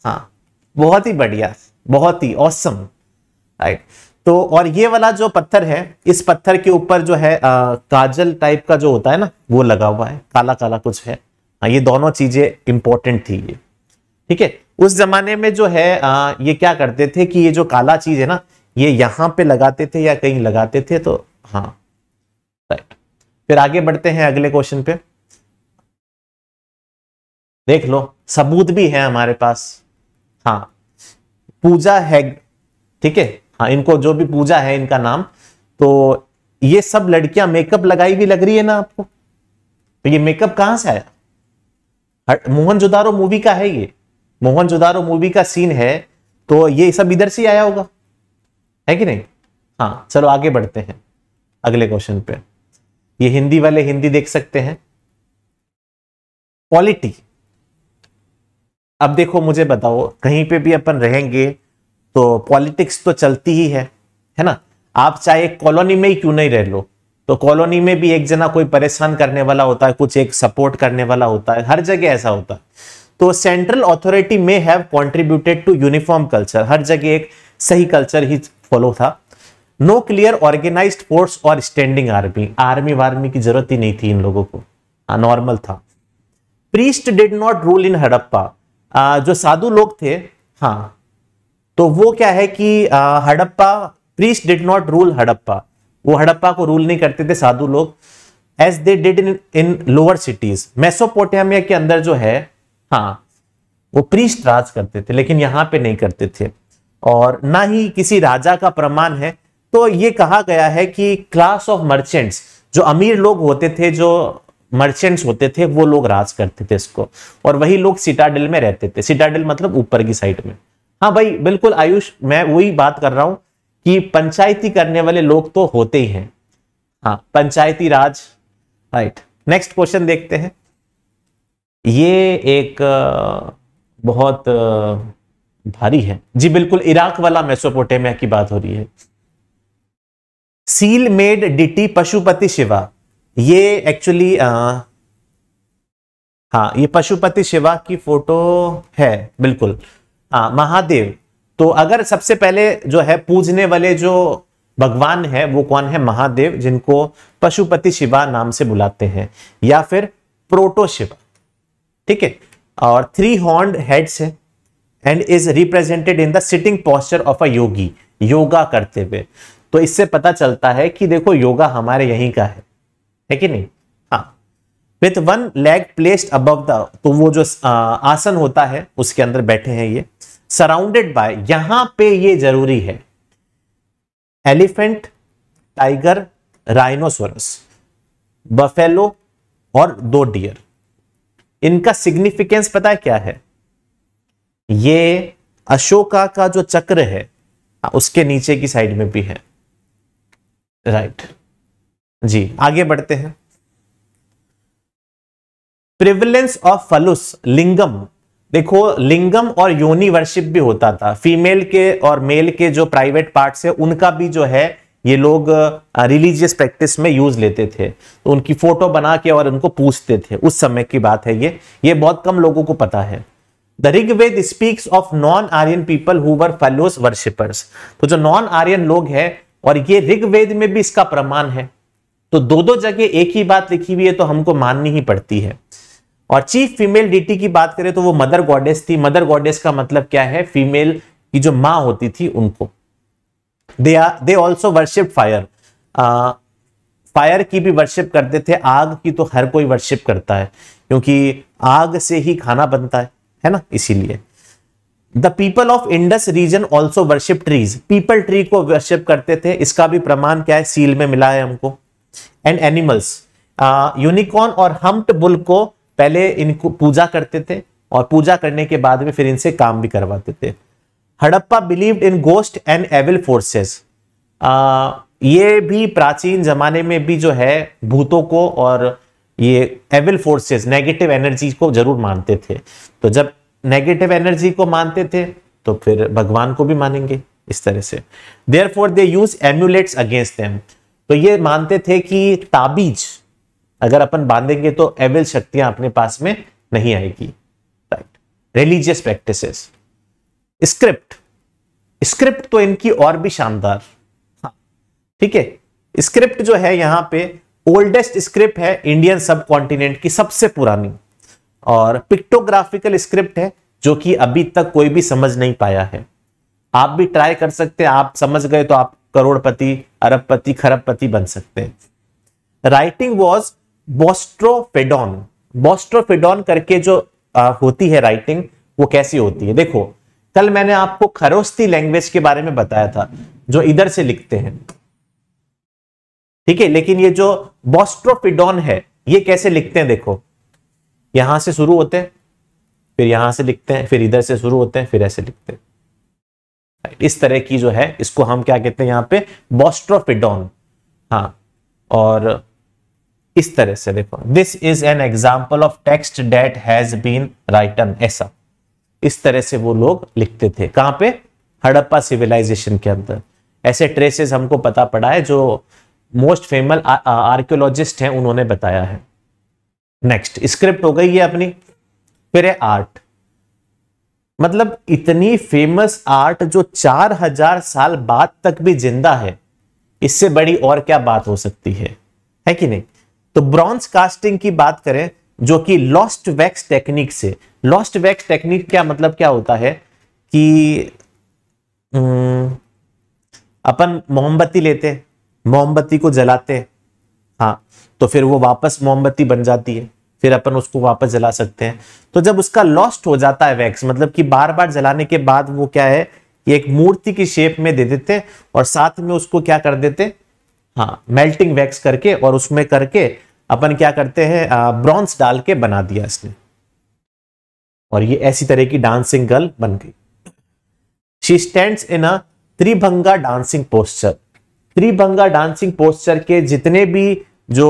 हाँ बहुत ही बढ़िया बहुत ही औसम राइट तो और ये वाला जो पत्थर है इस पत्थर के ऊपर जो है आ, काजल टाइप का जो होता है ना वो लगा हुआ है काला काला कुछ है हाँ ये दोनों चीजें इंपॉर्टेंट थी ये ठीक है उस जमाने में जो है आ, ये क्या करते थे कि ये जो काला चीज है ना ये यहां पे लगाते थे या कहीं लगाते थे तो हाँ राइट फिर आगे बढ़ते हैं अगले क्वेश्चन पे देख लो सबूत भी है हमारे पास हाँ पूजा है ठीक है हाँ इनको जो भी पूजा है इनका नाम तो ये सब लड़कियां मेकअप लगाई भी लग रही है ना आपको तो ये मेकअप कहां से आया मोहन जोदारो मूवी का है ये मोहन जोदारो मूवी का सीन है तो ये सब इधर से आया होगा है कि नहीं हाँ चलो आगे बढ़ते हैं अगले क्वेश्चन पे ये हिंदी वाले हिंदी देख सकते हैं क्वालिटी अब देखो मुझे बताओ कहीं पे भी अपन रहेंगे तो पॉलिटिक्स तो चलती ही है है ना आप चाहे कॉलोनी में ही क्यों नहीं रह लो तो कॉलोनी में भी एक जना कोई परेशान करने वाला होता है कुछ एक सपोर्ट करने वाला होता है हर जगह ऐसा होता है तो central authority may have contributed to uniform culture हर जगह एक सही कल्चर ही फॉलो था नो क्लियर ऑर्गेनाइज्ड फोर्स और स्टैंडिंग आर्मी आर्मी वार्मी की जरूरत ही नहीं थी इन लोगों को नॉर्मल हाँ, था priest did not rule in Harappa जो साधु लोग थे हाँ तो वो क्या है कि Harappa priest did not rule Harappa वो हड़प्पा को रूल नहीं करते थे साधु लोग as they did in in lower cities Mesopotamia के अंदर जो है हाँ वो प्रीस्ट राज करते थे लेकिन यहाँ पे नहीं करते थे और ना ही किसी राजा का प्रमाण है तो ये कहा गया है कि क्लास ऑफ मर्चेंट्स जो अमीर लोग होते थे जो मर्चेंट्स होते थे वो लोग राज करते थे इसको और वही लोग सिटाडिल में रहते थे सिटाडिल मतलब ऊपर की साइड में हाँ भाई बिल्कुल आयुष मैं वही बात कर रहा हूँ कि पंचायती करने वाले लोग तो होते ही हैं हाँ Panchayati Raj right next question देखते हैं ये एक बहुत भारी है जी बिल्कुल इराक वाला मेसोपोटेमिया की बात हो रही है seal made deity Pashupati Shiva ये एक्चुअली हाँ ये पशुपति शिवा की फोटो है बिल्कुल हाँ महादेव तो अगर सबसे पहले जो है पूजने वाले जो भगवान है वो कौन है महादेव जिनको पशुपति शिवा नाम से बुलाते हैं या फिर प्रोटो शिवा ठीक है और थ्री हॉर्न हेड्स है and is represented in the sitting posture of a yogi yoga करते हुए तो इससे पता चलता है कि देखो योगा हमारे यहीं का है है कि नहीं हाँ with one leg placed above the तो वो जो आसन होता है उसके अंदर बैठे हैं ये सराउंडेड बाय यहां पे ये जरूरी है एलिफेंट टाइगर राइनोसोरस बफेलो और दो डियर इनका सिग्निफिकेंस पता है क्या है ये अशोका का जो चक्र है उसके नीचे की साइड में भी है राइट जी आगे बढ़ते हैं प्रिविलेंस ऑफ फलुस लिंगम देखो लिंगम और योनि वर्शिप भी होता था फीमेल के और मेल के जो प्राइवेट पार्ट्स है उनका भी जो है ये लोग रिलीजियस प्रैक्टिस में यूज लेते थे तो उनकी फोटो बना के और उनको पूछते थे उस समय की बात है ये ये बहुत कम लोगों को पता है the Rigveda speaks of non Aryan people who were phallus worshippers तो जो नॉन आर्यन लोग हैं और ये ऋग्वेद में भी इसका प्रमाण है तो दो दो जगह एक ही बात लिखी हुई है तो हमको माननी ही पड़ती है और चीफ फीमेल डीटी की बात करें तो वो मदर गॉडेस थी मदर गॉडेस का मतलब क्या है फीमेल की जो माँ होती थी उनको they they also worship fire fire की भी वर्शिप करते थे आग की तो हर कोई वर्शिप करता है क्योंकि आग से ही खाना बनता है है ना इसीलिए the people of Indus region also worship trees peepal tree को वर्शिप करते थे इसका भी प्रमाण क्या है सील में मिला है हमको एंड एनिमल्स यूनिकॉर्न और हम्प बुल को पहले इनको पूजा करते थे और पूजा करने के बाद में फिर इनसे काम भी करवाते थे Harappa believed in ghost and evil forces ये भी प्राचीन जमाने में भी जो है भूतों को और ये एविल फोर्सेस नेगेटिव एनर्जी को जरूर मानते थे तो जब नेगेटिव एनर्जी को मानते थे तो फिर भगवान को भी मानेंगे इस तरह से therefore they use amulets against them तो ये मानते थे कि ताबीज अगर अपन बांधेंगे तो एविल शक्तियां अपने पास में नहीं आएगी right religious practices script script तो इनकी और भी शानदार हाँ। ठीक है स्क्रिप्ट जो है यहां पे ओल्डेस्ट स्क्रिप्ट है इंडियन सब कॉन्टिनेंट की सबसे पुरानी और पिक्टोग्राफिकल स्क्रिप्ट है जो कि अभी तक कोई भी समझ नहीं पाया है आप भी ट्राई कर सकते हैं आप समझ गए तो आप करोड़पति अरबपति खरबपति बन सकते हैं राइटिंग वॉज बॉस्ट्रोफेडॉन बोस्ट्रोफेडॉन करके जो आ, होती है राइटिंग वो कैसी होती है देखो कल मैंने आपको खरोस्ती लैंग्वेज के बारे में बताया था जो इधर से लिखते हैं ठीक है लेकिन ये जो बॉस्ट्रोफिडॉन है ये कैसे लिखते हैं देखो यहां से शुरू होते हैं फिर यहां से लिखते हैं फिर इधर से शुरू होते हैं फिर ऐसे लिखते हैं इस तरह की जो है इसको हम क्या कहते हैं यहां पे बॉस्ट्रोफिडॉन हाँ और इस तरह से देखो this is an example of text that has been written ऐसा इस तरह से वो लोग लिखते थे कहां पे हड़प्पा सिविलाइजेशन के अंदर ऐसे ट्रेसेस हमको पता पड़ा है जो मोस्ट फेमस आर्कियोलॉजिस्ट हैं उन्होंने बताया है नेक्स्ट स्क्रिप्ट हो गई है अपनी फिर है आर्ट मतलब इतनी फेमस आर्ट जो चार हजार साल बाद तक भी जिंदा है इससे बड़ी और क्या बात हो सकती है है कि नहीं तो ब्रॉन्ज कास्टिंग की बात करें जो कि लॉस्ट वैक्स टेक्निक से लॉस्ट वैक्स टेक्निक क्या मतलब क्या होता है कि हम्म, अपन मोमबत्ती लेते मोमबत्ती को जलाते हाँ तो फिर वो वापस मोमबत्ती बन जाती है फिर अपन उसको वापस जला सकते हैं तो जब उसका लॉस्ट हो जाता है वैक्स मतलब कि बार बार जलाने के बाद वो क्या है ये एक मूर्ति की शेप में दे देते और साथ में उसको क्या कर देते हाँ मेल्टिंग वैक्स करके और उसमें करके अपन क्या करते हैं ब्रॉन्स डाल के बना दिया इसने और ये ऐसी तरह की डांसिंग गर्ल बन गई she stand in a tribhanga dancing poster tribhanga dancing poster के जितने भी जो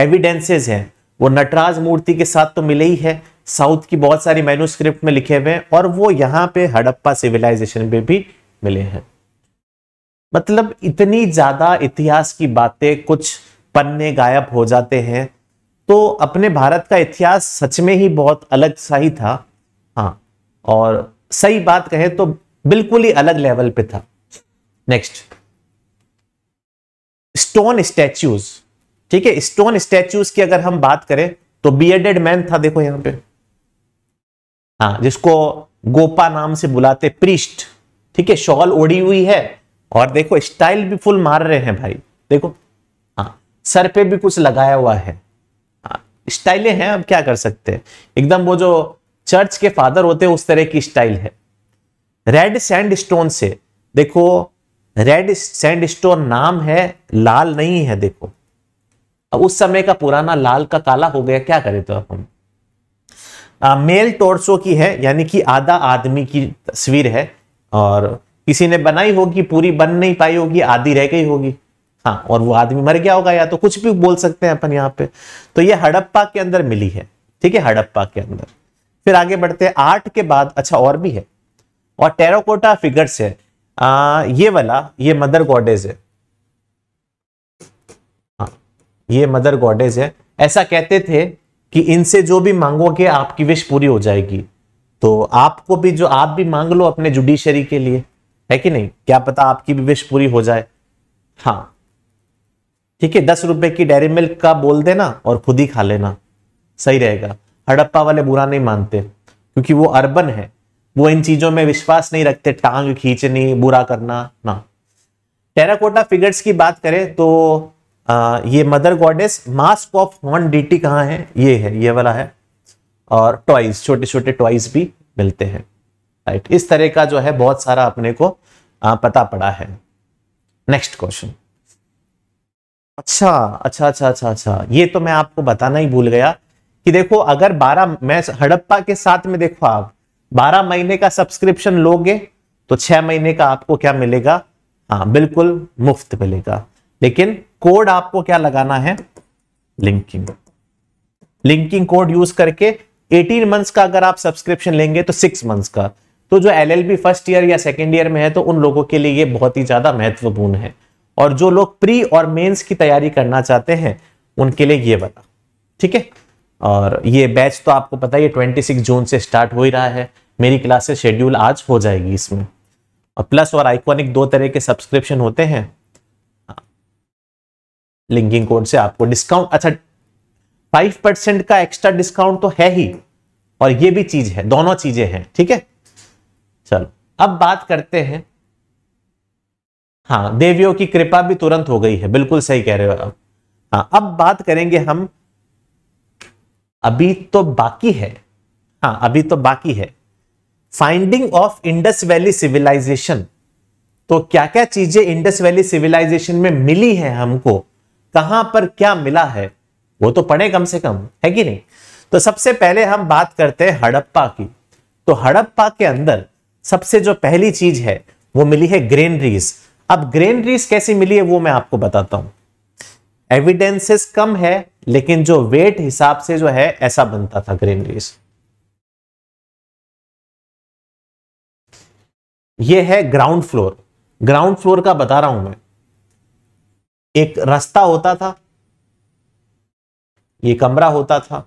एविडेंसेस हैं वो नटराज मूर्ति के साथ तो मिले ही है साउथ की बहुत सारी मैन्यूस्क्रिप्ट में लिखे हुए हैं और वो यहां पे हड़प्पा सिविलाइजेशन में भी मिले हैं मतलब इतनी ज्यादा इतिहास की बातें कुछ पन्ने गायब हो जाते हैं तो अपने भारत का इतिहास सच में ही बहुत अलग सा ही था हाँ और सही बात कहें तो बिल्कुल ही अलग लेवल पे था नेक्स्ट स्टोन स्टैच्यूज ठीक है स्टोन स्टैच्यूज की अगर हम बात करें तो बियर्डेड मैन था देखो यहां पे हाँ जिसको गोपा नाम से बुलाते प्रिस्ट ठीक है शॉल ओढ़ी हुई है और देखो स्टाइल भी फुल मार रहे हैं भाई देखो सर पे भी कुछ लगाया हुआ है हाँ, स्टाइलें हैं अब क्या कर सकते हैं एकदम वो जो चर्च के फादर होते हैं उस तरह की स्टाइल है रेड सैंड स्टोन से देखो रेड सैंड स्टोन नाम है लाल नहीं है देखो अब उस समय का पुराना लाल का काला हो गया क्या करें तो हम आ, मेल टोर्सो की है यानी कि आधा आदमी की तस्वीर है और किसी ने बनाई होगी पूरी बन नहीं पाई होगी आधी रह गई होगी हाँ और वो आदमी मर गया होगा या तो कुछ भी बोल सकते हैं अपन यहाँ पे तो ये हड़प्पा के अंदर मिली है ठीक है हड़प्पा के अंदर फिर आगे बढ़ते हैं आठ के बाद अच्छा और भी है और टेराकोटा फिगर्स है आ, ये वाला ये मदर गॉडेज है हाँ ये मदर गॉडेज है ऐसा कहते थे कि इनसे जो भी मांगोगे आपकी विश पूरी हो जाएगी तो आपको भी जो आप भी मांग लो अपने जुडिशरी के लिए है कि नहीं क्या पता आपकी भी विश पूरी हो जाए हाँ ठीक है दस रुपए की डेयरी मिल्क का बोल देना और खुद ही खा लेना सही रहेगा हड़प्पा वाले बुरा नहीं मानते क्योंकि वो अर्बन है वो इन चीजों में विश्वास नहीं रखते टांग खींचनी बुरा करना ना टेराकोटा फिगर्स की बात करें तो आ, ये mother goddess mask of horn deity कहाँ है ये है ये वाला है और टॉयज छोटे छोटे टॉयज भी मिलते हैं राइट इस तरह का जो है बहुत सारा अपने को आ, पता पड़ा है नेक्स्ट क्वेश्चन अच्छा अच्छा अच्छा अच्छा अच्छा ये तो मैं आपको बताना ही भूल गया कि देखो अगर 12 मैं हड़प्पा के साथ में देखो आप 12 महीने का सब्सक्रिप्शन लोगे तो 6 महीने का आपको क्या मिलेगा हाँ बिल्कुल मुफ्त मिलेगा लेकिन कोड आपको क्या लगाना है लिंकिंग लिंकिंग कोड यूज करके 18 मंथ्स का अगर आप सब्सक्रिप्शन लेंगे तो सिक्स मंथ्स का तो जो एलएलबी फर्स्ट ईयर या सेकेंड ईयर में है तो उन लोगों के लिए ये बहुत ही ज्यादा महत्वपूर्ण है और जो लोग प्री और मेंस की तैयारी करना चाहते हैं उनके लिए ये बता ठीक है और ये बैच तो आपको पता ही ट्वेंटी सिक्स जून से स्टार्ट हो ही रहा है मेरी क्लासेस शेड्यूल आज हो जाएगी इसमें और प्लस और आइकॉनिक दो तरह के सब्सक्रिप्शन होते हैं लिंकिंग कोड से आपको डिस्काउंट अच्छा फाइव परसेंट का एक्स्ट्रा डिस्काउंट तो है ही और ये भी चीज है दोनों चीजें हैं ठीक है चलो अब बात करते हैं हाँ देवियों की कृपा भी तुरंत हो गई है बिल्कुल सही कह रहे हो आप हाँ अब बात करेंगे हम अभी तो बाकी है हाँ अभी तो बाकी है finding of Indus valley civilisation तो क्या क्या चीजें इंडस वैली सिविलाइजेशन में मिली है हमको कहां पर क्या मिला है वो तो पढ़े कम से कम है कि नहीं तो सबसे पहले हम बात करते हैं हड़प्पा की तो हड़प्पा के अंदर सबसे जो पहली चीज है वो मिली है ग्रेनरीज अब ग्रेनरीज कैसी मिली है वो मैं आपको बताता हूं एविडेंसेस कम है लेकिन जो वेट हिसाब से जो है ऐसा बनता था ग्रेनरीज ये है ग्राउंड फ्लोर ग्राउंड फ्लोर का बता रहा हूं मैं एक रास्ता होता था ये कमरा होता था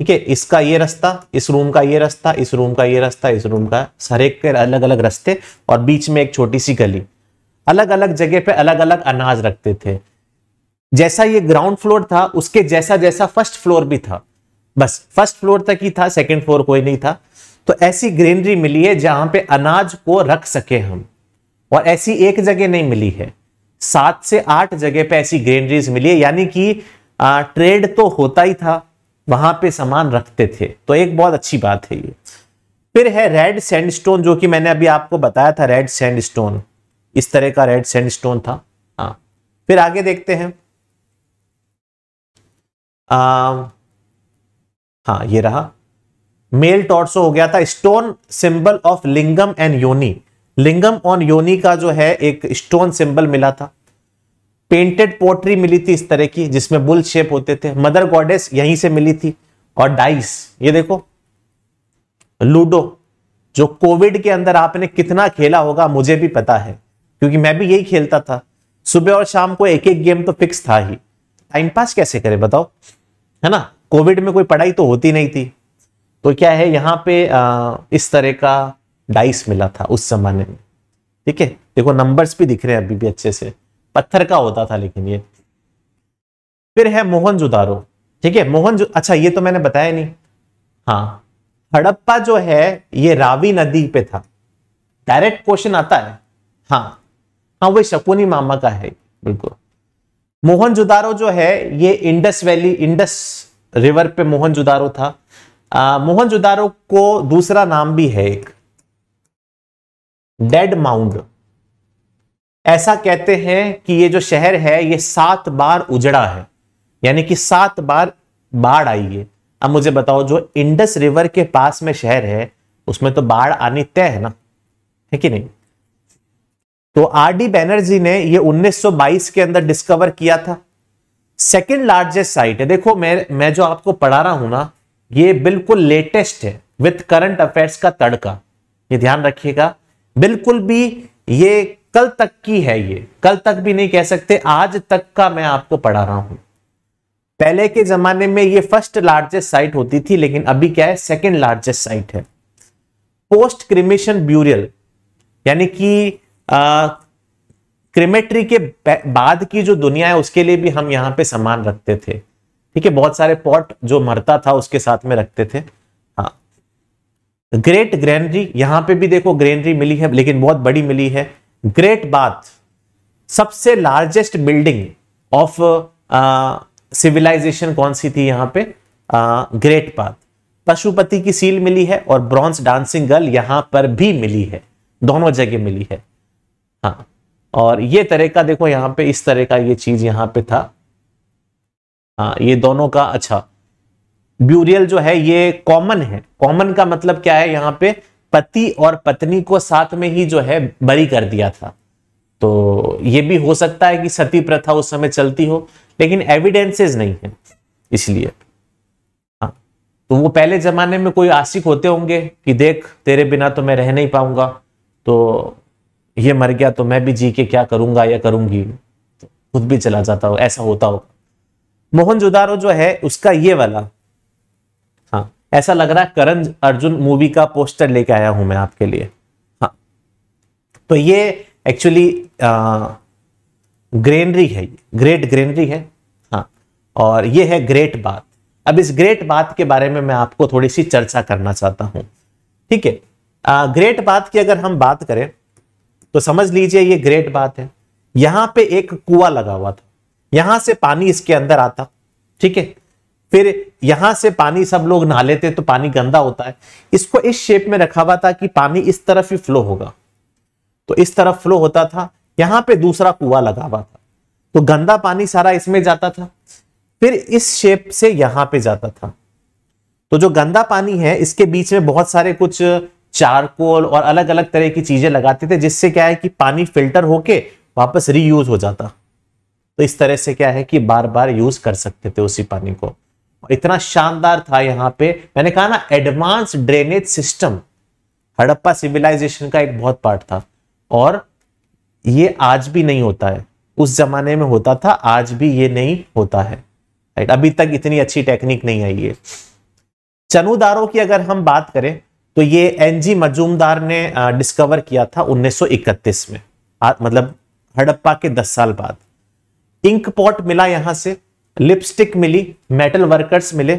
ठीक है इसका ये रास्ता इस रूम का ये रास्ता इस रूम का ये रास्ता इस रूम का हर एक के अलग अलग रास्ते और बीच में एक छोटी सी गली अलग अलग जगह पे अलग अलग अनाज रखते थे जैसा ये ग्राउंड फ्लोर था उसके जैसा जैसा फर्स्ट फ्लोर भी था बस फर्स्ट फ्लोर तक ही था सेकेंड फ्लोर कोई नहीं था तो ऐसी ग्रीनरी मिली है जहां पे अनाज को रख सके हम और ऐसी एक जगह नहीं मिली है सात से आठ जगह पे ऐसी ग्रीनरीज मिली है यानी कि ट्रेड तो होता ही था वहां पे सामान रखते थे तो एक बहुत अच्छी बात है ये फिर है रेड सैंडस्टोन जो कि मैंने अभी आपको बताया था रेड सैंडस्टोन इस तरह का रेड सैंडस्टोन था हाँ फिर आगे देखते हैं आ, हाँ ये रहा मेल टॉर्सो हो गया था stone symbol of lingam and yoni lingam और योनी का जो है एक स्टोन सिंबल मिला था पेंटेड पोट्री मिली थी इस तरह की जिसमें बुल शेप होते थे मदर गॉडेस यहीं से मिली थी और डाइस ये देखो लूडो जो कोविड के अंदर आपने कितना खेला होगा मुझे भी पता है क्योंकि मैं भी यही खेलता था सुबह और शाम को एक एक गेम तो फिक्स था ही टाइम पास कैसे करें बताओ है ना कोविड में कोई पढ़ाई तो होती नहीं थी तो क्या है यहाँ पे आ, इस तरह का डाइस मिला था उस जमाने में ठीक है देखो नंबर्स भी दिख रहे हैं अभी भी अच्छे से पत्थर का होता था लेकिन ये फिर है मोहनजोदारो ठीक है मोहन जो अच्छा ये तो मैंने बताया नहीं हाँ हड़प्पा जो है ये रावी नदी पे था डायरेक्ट क्वेश्चन आता है हाँ हाँ वो शकुनी मामा का है बिल्कुल मोहनजोदारो जो है ये इंडस वैली इंडस रिवर पे मोहनजोदारो था मोहन को दूसरा नाम भी है एक डेड माउंड ऐसा कहते हैं कि ये जो शहर है ये सात बार उजड़ा है यानी कि सात बार बाढ़ आई है अब मुझे बताओ जो इंडस रिवर के पास में शहर है उसमें तो बाढ़ आनी तय है ना है कि नहीं तो आर डी बैनर्जी ने ये 1922 के अंदर डिस्कवर किया था सेकेंड लार्जेस्ट साइट है देखो मैं मैं जो आपको पढ़ा रहा हूं ना ये बिल्कुल लेटेस्ट है विथ करंट अफेयर्स का तड़का ये ध्यान रखिएगा बिल्कुल भी ये कल तक की है ये कल तक भी नहीं कह सकते आज तक का मैं आपको पढ़ा रहा हूं पहले के जमाने में ये फर्स्ट लार्जेस्ट साइट होती थी लेकिन अभी क्या है सेकेंड लार्जेस्ट साइट है पोस्ट क्रिमेशन ब्यूरियल यानी कि क्रिमेट्री के बाद की जो दुनिया है उसके लिए भी हम यहाँ पे सामान रखते थे ठीक है बहुत सारे पॉट जो मरता था उसके साथ में रखते थे हाँ ग्रेट ग्रेनरी यहाँ पे भी देखो ग्रेनरी मिली है लेकिन बहुत बड़ी मिली है ग्रेट बाथ सबसे लार्जेस्ट बिल्डिंग ऑफ सिविलाइजेशन कौन सी थी यहां पे ग्रेट uh, बाथ पशुपति की सील मिली है और ब्रॉन्स डांसिंग गर्ल यहां पर भी मिली है दोनों जगह मिली है हाँ और ये तरह का देखो यहां पे इस तरह का ये चीज यहां पे था हाँ ये दोनों का अच्छा ब्यूरियल जो है ये कॉमन है कॉमन का मतलब क्या है यहां पर पति और पत्नी को साथ में ही जो है बरी कर दिया था तो ये भी हो सकता है कि सती प्रथा उस समय चलती हो लेकिन एविडेंसेस नहीं है इसलिए हाँ तो वो पहले जमाने में कोई आशिक होते होंगे कि देख तेरे बिना तो मैं रह नहीं पाऊंगा तो ये मर गया तो मैं भी जी के क्या करूंगा या करूंगी तो खुद भी चला जाता हो ऐसा होता होगा मोहन जो है उसका ये वाला ऐसा लग रहा है करण अर्जुन मूवी का पोस्टर लेके आया हूं मैं आपके लिए हाँ तो ये एक्चुअली ग्रेनरी है ग्रेट ग्रेनरी है हाँ और ये है ग्रेट बात अब इस ग्रेट बात के बारे में मैं आपको थोड़ी सी चर्चा करना चाहता हूं ठीक है ग्रेट बात की अगर हम बात करें तो समझ लीजिए ये ग्रेट बात है यहां पे एक कुआ लगा हुआ था यहां से पानी इसके अंदर आता ठीक है फिर यहां से पानी सब लोग नहा लेते तो पानी गंदा होता है इसको इस शेप में रखा हुआ था कि पानी इस तरफ ही फ्लो होगा तो इस तरफ फ्लो होता था यहां पे दूसरा कुआ लगा हुआ था तो गंदा पानी सारा इसमें जाता था फिर इस शेप से यहां पे जाता था तो जो गंदा पानी है इसके बीच में बहुत सारे कुछ चारकोल और अलग अलग तरह की चीजें लगाते थे जिससे क्या है कि पानी फिल्टर होके वापस रीयूज हो जाता तो इस तरह से क्या है कि बार बार यूज कर सकते थे उसी पानी को इतना शानदार था यहाँ पे मैंने कहा ना advance drainage system Harappa civilisation का एक बहुत पार्ट था और ये आज भी नहीं होता है उस जमाने में होता था आज भी ये नहीं होता है राइट अभी तक इतनी अच्छी टेक्निक नहीं आई है चनूदारों की अगर हम बात करें तो ये एनजी मजूमदार ने डिस्कवर किया था 1931 में आ, मतलब हड़प्पा के 10 साल बाद इंक पॉट मिला यहां से लिपस्टिक मिली मेटल वर्कर्स मिले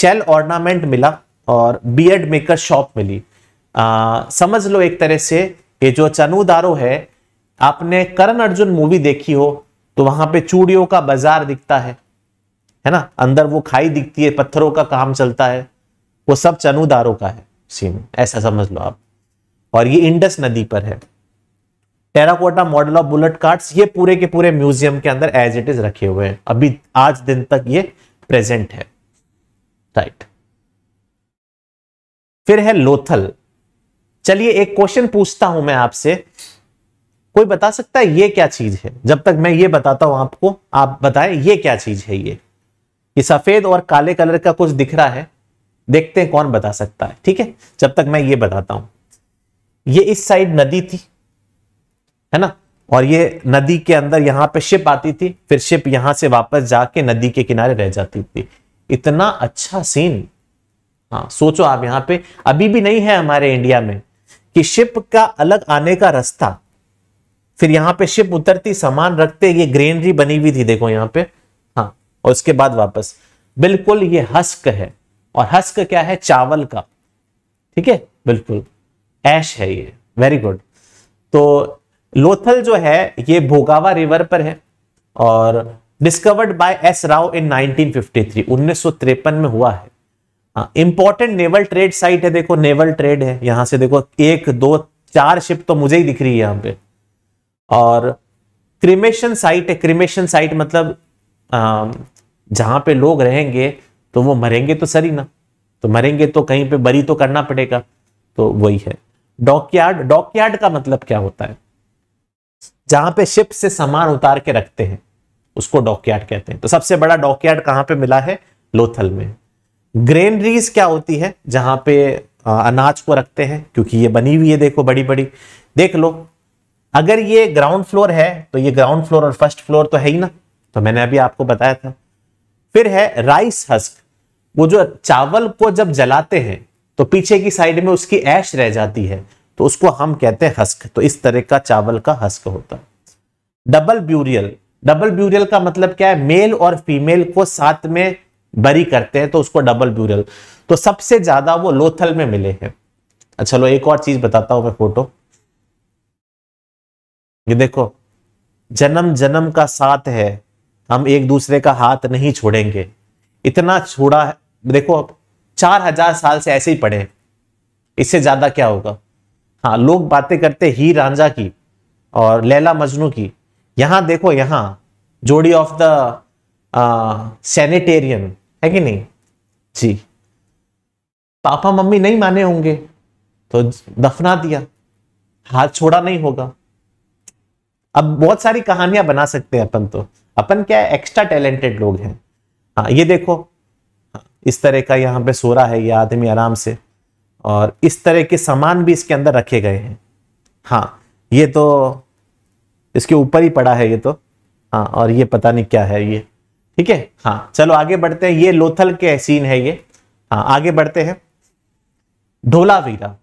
शेल ऑर्नामेंट मिला और बियर्ड मेकर शॉप मिली आ, समझ लो एक तरह से ये जो चनुदारो है आपने करण अर्जुन मूवी देखी हो तो वहां पे चूड़ियों का बाजार दिखता है है ना अंदर वो खाई दिखती है पत्थरों का काम चलता है वो सब चनुदारों का है सीन ऐसा समझ लो आप और ये इंडस नदी पर है terracotta model of bullock carts ये पूरे के पूरे म्यूजियम के अंदर एज इट इज रखे हुए हैं अभी आज दिन तक ये प्रेजेंट है राइट right. फिर है लोथल चलिए एक क्वेश्चन पूछता हूं मैं आपसे कोई बता सकता है ये क्या चीज है जब तक मैं ये बताता हूं आपको आप बताएं ये क्या चीज है ये ये सफेद और काले कलर का कुछ दिख रहा है देखते हैं कौन बता सकता है ठीक है जब तक मैं ये बताता हूं ये इस साइड नदी थी है ना और ये नदी के अंदर यहां पे शिप आती थी फिर शिप यहां से वापस जाके नदी के किनारे रह जाती थी इतना अच्छा सीन हाँ सोचो आप यहां पे अभी भी नहीं है हमारे इंडिया में कि शिप का अलग आने का रास्ता फिर यहाँ पे शिप उतरती सामान रखते ये ग्रेनरी बनी हुई थी देखो यहाँ पे हाँ और उसके बाद वापस बिल्कुल ये हस्क है और हस्क क्या है चावल का ठीक है बिल्कुल ऐश है ये वेरी गुड तो लोथल जो है ये भोगावा रिवर पर है और discovered by S Rao in 1953 उन्नीस में हुआ है इंपॉर्टेंट नेवल ट्रेड साइट है देखो नेवल ट्रेड है यहां से देखो एक दो चार शिप तो मुझे ही दिख रही है यहां पे और क्रिमेशन साइट है क्रिमेशन साइट मतलब जहां पे लोग रहेंगे तो वो मरेंगे तो सर ना तो मरेंगे तो कहीं पे बरी तो करना पड़ेगा तो वही है डॉकयार्ड डॉकयार्ड का मतलब क्या होता है जहां पे शिप से सामान उतार के रखते हैं उसको डॉकयार्ड कहते हैं तो सबसे बड़ा डॉकयार्ड कहां पे मिला है लोथल में ग्रेनरीज क्या होती है जहां पे अनाज को रखते हैं क्योंकि ये बनी हुई है देखो बड़ी बड़ी देख लो अगर ये ग्राउंड फ्लोर है तो ये ग्राउंड फ्लोर और फर्स्ट फ्लोर तो है ही ना तो मैंने अभी आपको बताया था फिर है राइस हस्क वो जो चावल को जब जलाते हैं तो पीछे की साइड में उसकी ऐश रह जाती है तो उसको हम कहते हैं हस्क तो इस तरह का चावल का हस्क होता है डबल ब्यूरियल डबल ब्यूरियल का मतलब क्या है मेल और फीमेल को साथ में बरी करते हैं तो उसको डबल ब्यूरियल तो सबसे ज्यादा वो लोथल में मिले हैं अच्छा लो एक और चीज बताता हूं मैं फोटो ये देखो जन्म जन्म का साथ है हम एक दूसरे का हाथ नहीं छोड़ेंगे इतना छोड़ा देखो चार हजार साल से ऐसे ही पड़े इससे ज्यादा क्या होगा हाँ लोग बातें करते ही रांझा की और लैला मजनू की यहाँ देखो यहाँ जोड़ी ऑफ द सैनिटेरियन है कि नहीं जी पापा मम्मी नहीं माने होंगे तो दफना दिया हाथ छोड़ा नहीं होगा अब बहुत सारी कहानियां बना सकते हैं अपन तो अपन क्या एक्स्ट्रा टैलेंटेड लोग हैं हाँ ये देखो इस तरह का यहाँ पे सोरा है ये आदमी आराम से और इस तरह के सामान भी इसके अंदर रखे गए हैं हाँ ये तो इसके ऊपर ही पड़ा है ये तो हाँ और ये पता नहीं क्या है ये ठीक है हाँ चलो आगे बढ़ते हैं ये लोथल के सीन है ये हाँ आगे बढ़ते हैं ढोलावीरा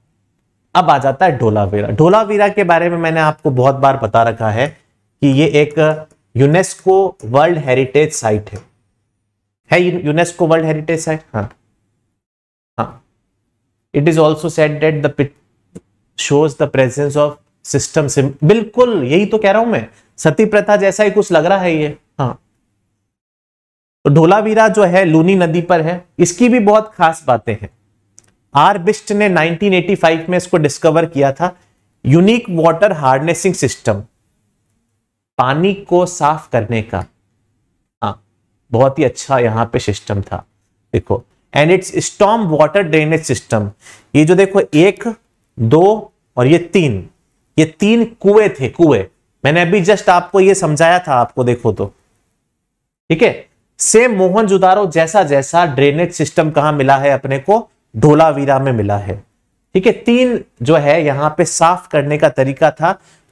अब आ जाता है ढोलावीरा ढोलावीरा के बारे में मैंने आपको बहुत बार बता रखा है कि ये एक यूनेस्को वर्ल्ड हेरिटेज साइट है है यूनेस्को वर्ल्ड हेरिटेज साइट हाँ it is also set that those the presence of system से बिल्कुल यही तो कह रहा हूं मैं सती प्रथा जैसा ही कुछ लग रहा है ये हाँ ढोलावीरा जो है लूनी नदी पर है इसकी भी बहुत खास बातें हैं आर बिस्ट ने 1985 में इसको डिस्कवर किया था यूनिक वाटर हार्डनेसिंग सिस्टम पानी को साफ करने का हाँ बहुत ही अच्छा यहाँ पे सिस्टम था देखो and it's storm water drainage system ये जो देखो एक दो और ये तीन ये तीन कुएं थे कुएं मैंने अभी जस्ट आपको ये समझाया था आपको देखो तो ठीक है सेम मोहन जुदारो जैसा जैसा ड्रेनेज सिस्टम कहाँ मिला है अपने को ढोलावीरा में मिला है ठीक है तीन जो है यहां पे साफ करने का तरीका था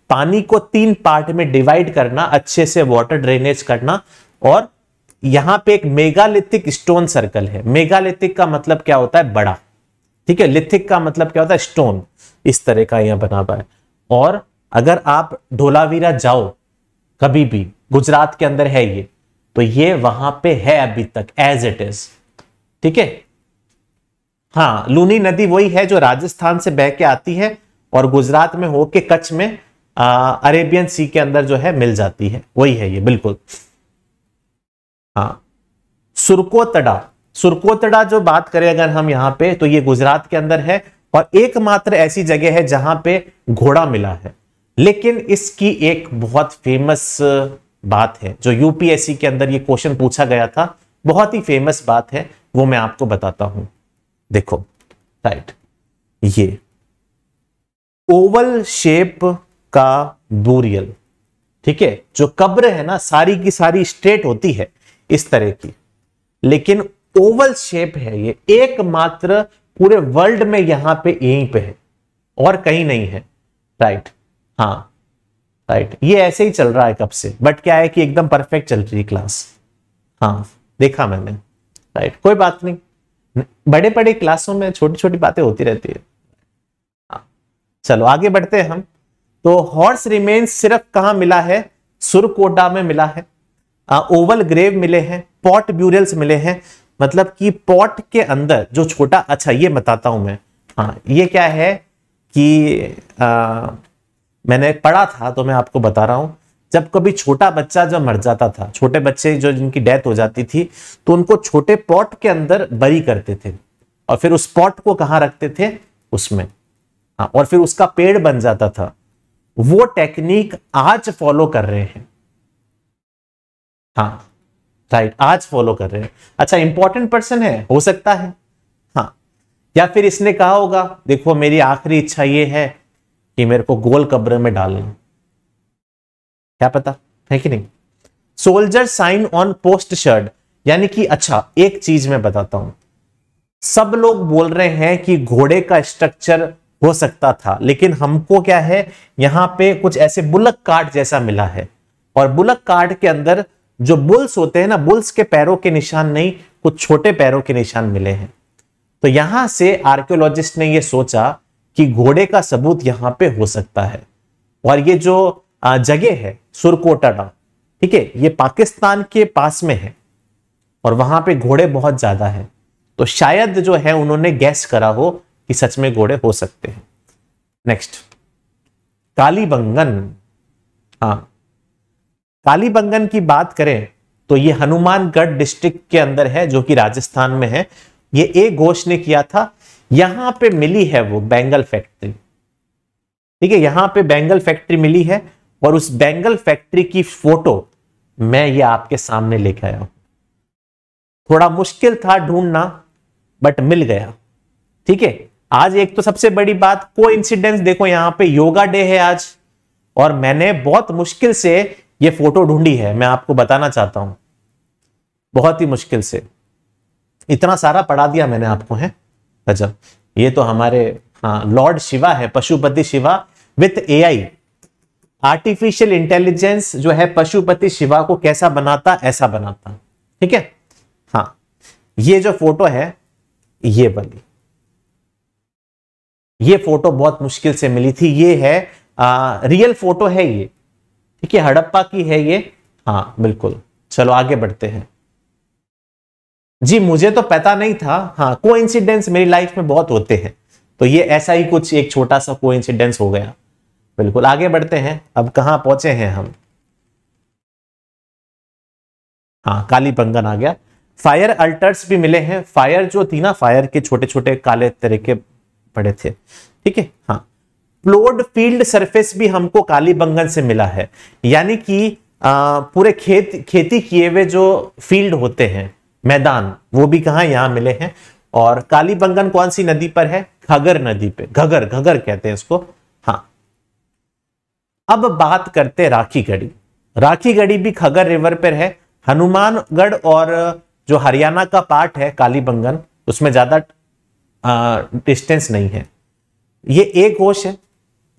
पानी को तीन पार्ट में डिवाइड करना अच्छे से वाटर ड्रेनेज करना और यहां पे एक मेगालिथिक स्टोन सर्कल है मेगालिथिक का मतलब क्या होता है बड़ा ठीक है लिथिक का मतलब क्या होता है स्टोन इस तरह का यहां बना हुआ है और अगर आप ढोलावीरा जाओ कभी भी गुजरात के अंदर है ये तो ये वहां पे है अभी तक एज इट इज ठीक है हाँ लूनी नदी वही है जो राजस्थान से बह के आती है और गुजरात में होके कच्छ में आ, अरेबियन सी के अंदर जो है मिल जाती है वही है ये बिल्कुल हाँ सुरकोतड़ा सुरकोतड़ा जो बात करें अगर हम यहां पे तो ये गुजरात के अंदर है और एकमात्र ऐसी जगह है जहां पे घोड़ा मिला है लेकिन इसकी एक बहुत फेमस बात है जो यूपीएससी के अंदर ये क्वेश्चन पूछा गया था बहुत ही फेमस बात है वो मैं आपको बताता हूं देखो राइट ये ओवल शेप का बूरियल ठीक है जो कब्र है ना सारी की सारी स्ट्रेट होती है इस तरह की लेकिन ओवल शेप है ये एकमात्र पूरे वर्ल्ड में यहां पे यहीं पे है और कहीं नहीं है राइट हाँ राइट ये ऐसे ही चल रहा है कब से बट क्या है कि एकदम परफेक्ट चल रही है क्लास हाँ देखा मैंने राइट कोई बात नहीं बड़े बड़े क्लासों में छोटी छोटी बातें होती रहती है हाँ। चलो आगे बढ़ते हैं हम तो हॉर्स रिमेन सिर्फ कहां मिला है सुरकोटा में मिला है ओवल ग्रेव मिले हैं पॉट ब्यूरल्स मिले हैं मतलब कि पॉट के अंदर जो छोटा अच्छा ये बताता हूं मैं हाँ ये क्या है कि आ, मैंने पढ़ा था तो मैं आपको बता रहा हूं जब कभी छोटा बच्चा जब मर जाता था छोटे बच्चे जो जिनकी डेथ हो जाती थी तो उनको छोटे पॉट के अंदर बरी करते थे और फिर उस पॉट को कहाँ रखते थे उसमें हाँ और फिर उसका पेड़ बन जाता था वो टेक्निक आज फॉलो कर रहे हैं हाँ राइट आज फॉलो कर रहे हैं अच्छा इंपॉर्टेंट पर्सन है हो सकता है हाँ या फिर इसने कहा होगा देखो मेरी आखिरी इच्छा ये है कि मेरे को गोल कब्र में डाल क्या पता है कि नहीं soldier sign on post shirt यानी कि अच्छा एक चीज मैं बताता हूं सब लोग बोल रहे हैं कि घोड़े का स्ट्रक्चर हो सकता था लेकिन हमको क्या है यहां पे कुछ ऐसे बुलक कार्ड जैसा मिला है और बुलक कार्ड के अंदर जो बुल्स होते हैं ना बुल्स के पैरों के निशान नहीं कुछ छोटे पैरों के निशान मिले हैं तो यहां से आर्कियोलॉजिस्ट ने यह सोचा कि घोड़े का सबूत यहां पे हो सकता है और ये जो जगह है सुरकोटाडा ठीक है ये पाकिस्तान के पास में है और वहां पे घोड़े बहुत ज्यादा है तो शायद जो है उन्होंने गैस करा हो कि सच में घोड़े हो सकते हैं नेक्स्ट कालीबंगन हाँ कालीबंगन की बात करें तो ये हनुमानगढ़ डिस्ट्रिक्ट के अंदर है जो कि राजस्थान में है ये ए घोष ने किया था यहां पे मिली है वो बैंगल फैक्ट्री ठीक है यहां पे बैंगल फैक्ट्री मिली है और उस बैंगल फैक्ट्री की फोटो मैं ये आपके सामने लेके आया हूं थोड़ा मुश्किल था ढूंढना बट मिल गया ठीक है आज एक तो सबसे बड़ी बात को इंसिडेंस देखो यहां पर योगा डे है आज और मैंने बहुत मुश्किल से ये फोटो ढूंढी है मैं आपको बताना चाहता हूं बहुत ही मुश्किल से इतना सारा पढ़ा दिया मैंने आपको है अच्छा ये तो हमारे हाँ लॉर्ड शिवा है Pashupati Shiva with AI artificial intelligence जो है पशुपति शिवा को कैसा बनाता ऐसा बनाता ठीक है हाँ ये जो फोटो है ये बनी ये फोटो बहुत मुश्किल से मिली थी ये है आ, रियल फोटो है ये ठीक है हड़प्पा की है ये हाँ बिल्कुल चलो आगे बढ़ते हैं जी मुझे तो पता नहीं था हाँ को मेरी लाइफ में बहुत होते हैं तो ये ऐसा ही कुछ एक छोटा सा को हो गया बिल्कुल आगे बढ़ते हैं अब कहा पहुंचे हैं हम हाँ काली पंगन आ गया फायर अल्टर्स भी मिले हैं फायर जो थी ना फायर के छोटे छोटे काले तरीके पड़े थे ठीक है हाँ प्लोड फील्ड सरफेस भी हमको काली बंगन से मिला है यानी कि पूरे खेत खेती किए हुए जो फील्ड होते हैं मैदान वो भी कहा यहां मिले हैं और काली बंगन कौन सी नदी पर है घगर नदी पे घगर घगर कहते हैं इसको हाँ अब बात करते राखी गढ़ी राखी गढ़ी भी खगर रिवर पर है हनुमानगढ़ और जो हरियाणा का पार्ट है काली बंगन उसमें ज्यादा डिस्टेंस नहीं है ये एक होश है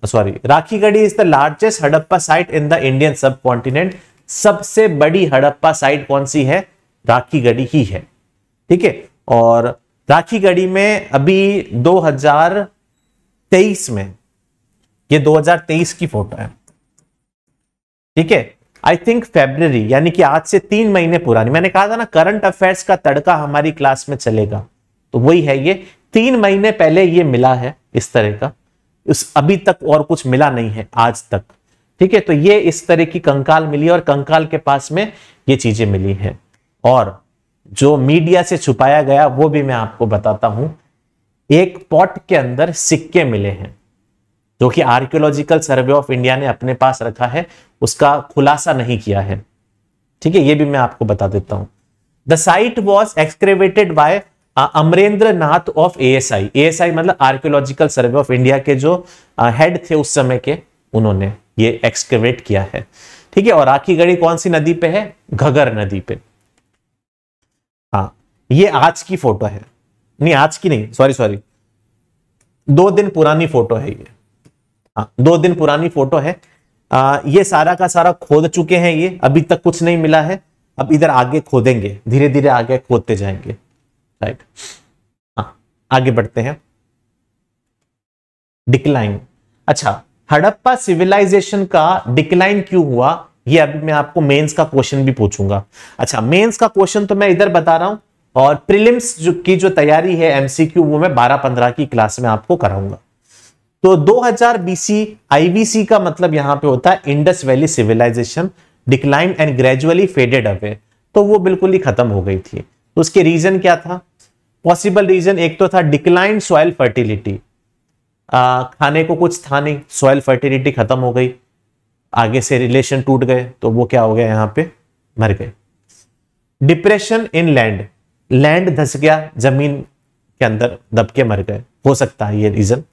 sorry Rakhigarhi is the largest Harappa site in the Indian subcontinent सबसे बड़ी हड़प्पा साइट कौन सी है राखी गढ़ी ही है ठीक है और राखी गढ़ी में अभी 2023 में ये 2023 की फोटो है ठीक है आई थिंक फेब्रवरी यानी कि आज से तीन महीने पुरानी मैंने कहा था ना करंट अफेयर्स का तड़का हमारी क्लास में चलेगा तो वही है ये तीन महीने पहले ये मिला है इस तरह का उस अभी तक और कुछ मिला नहीं है आज तक ठीक है तो ये इस तरह की कंकाल मिली और कंकाल के पास में ये चीजें मिली हैं और जो मीडिया से छुपाया गया वो भी मैं आपको बताता हूं एक पॉट के अंदर सिक्के मिले हैं जो कि आर्कियोलॉजिकल सर्वे ऑफ इंडिया ने अपने पास रखा है उसका खुलासा नहीं किया है ठीक है ये भी मैं आपको बता देता हूं the site was excavated by Amarendra Nath of ASI ASI मतलब आर्कियोलॉजिकल सर्वे ऑफ इंडिया के जो हेड थे उस समय के उन्होंने ये एक्सकेवेट किया है ठीक है और राखी गढ़ी कौन सी नदी पे है घगर नदी पे हाँ ये आज की फोटो है नहीं आज की नहीं सॉरी सॉरी दो दिन पुरानी फोटो है ये हाँ दो दिन पुरानी फोटो है आ, ये सारा का सारा खोद चुके हैं ये अभी तक कुछ नहीं मिला है अब इधर आगे खोदेंगे धीरे धीरे आगे खोदते जाएंगे राइट हाँ आगे बढ़ते हैं डिक्लाइन अच्छा हड़प्पा सिविलाइजेशन का डिक्लाइन क्यों हुआ ये अभी मैं आपको मेंस का क्वेश्चन भी पूछूंगा अच्छा मेंस का क्वेश्चन तो मैं इधर बता रहा हूं और प्रीलिम्स जो की जो तैयारी है एमसीक्यू वो मैं बारह पंद्रह की क्लास में आपको कराऊंगा तो 2000 बीसी आईबीसी का मतलब यहां पे होता है Indus valley civilisation decline and gradually faded away तो वो बिल्कुल ही खत्म हो गई थी तो उसके रीजन क्या था पॉसिबल रीजन एक तो था डिक्लाइन सॉइल फर्टिलिटी खाने को कुछ था नहीं सॉइल फर्टिलिटी खत्म हो गई आगे से रिलेशन टूट गए तो वो क्या हो गया यहां पे मर गए डिप्रेशन इन लैंड लैंड धस गया जमीन के अंदर दबके मर गए हो सकता है ये रीजन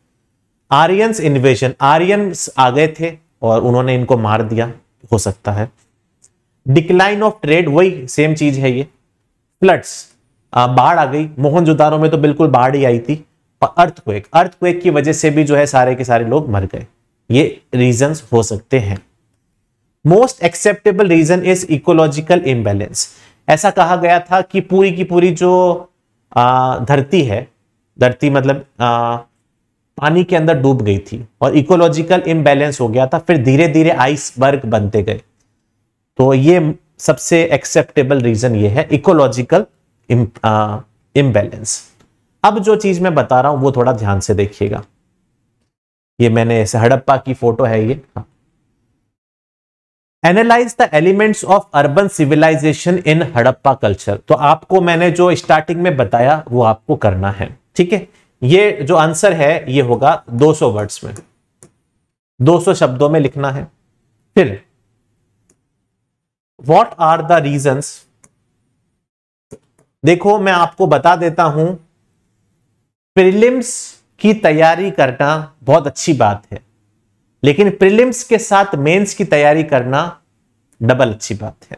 आर्यंस इन्वेशन आर्यंस आ गए थे और उन्होंने इनको मार दिया हो सकता है डिक्लाइन ऑफ ट्रेड वही सेम चीज है ये फ्लड्स बाढ़ आ गई मोहनजोदारो में तो बिल्कुल बाढ़ ही आई थी और अर्थक्वेक अर्थक्वेक की वजह से भी जो है सारे के सारे लोग मर गए ये रीजंस हो सकते हैं most acceptable reason is ecological imbalance ऐसा कहा गया था कि पूरी की पूरी जो धरती है धरती मतलब आ, पानी के अंदर डूब गई थी और इकोलॉजिकल इम्बेलेंस हो गया था फिर धीरे धीरे आइसबर्ग बनते गए तो ये सबसे एक्सेप्टेबल रीजन ये है इकोलॉजिकल इम्बैलेंस uh, अब जो चीज मैं बता रहा हूं वो थोड़ा ध्यान से देखिएगा ये मैंने ऐसे हड़प्पा की फोटो है ये analyse the elements of urban civilisation in Harappa culture तो आपको मैंने जो स्टार्टिंग में बताया वो आपको करना है ठीक है ये जो आंसर है ये होगा 200 वर्ड्स में 200 शब्दों में लिखना है फिर वॉट आर द रीजन्स देखो मैं आपको बता देता हूं प्रिलिम्स की तैयारी करना बहुत अच्छी बात है लेकिन प्रिलिम्स के साथ मेंस की तैयारी करना डबल अच्छी बात है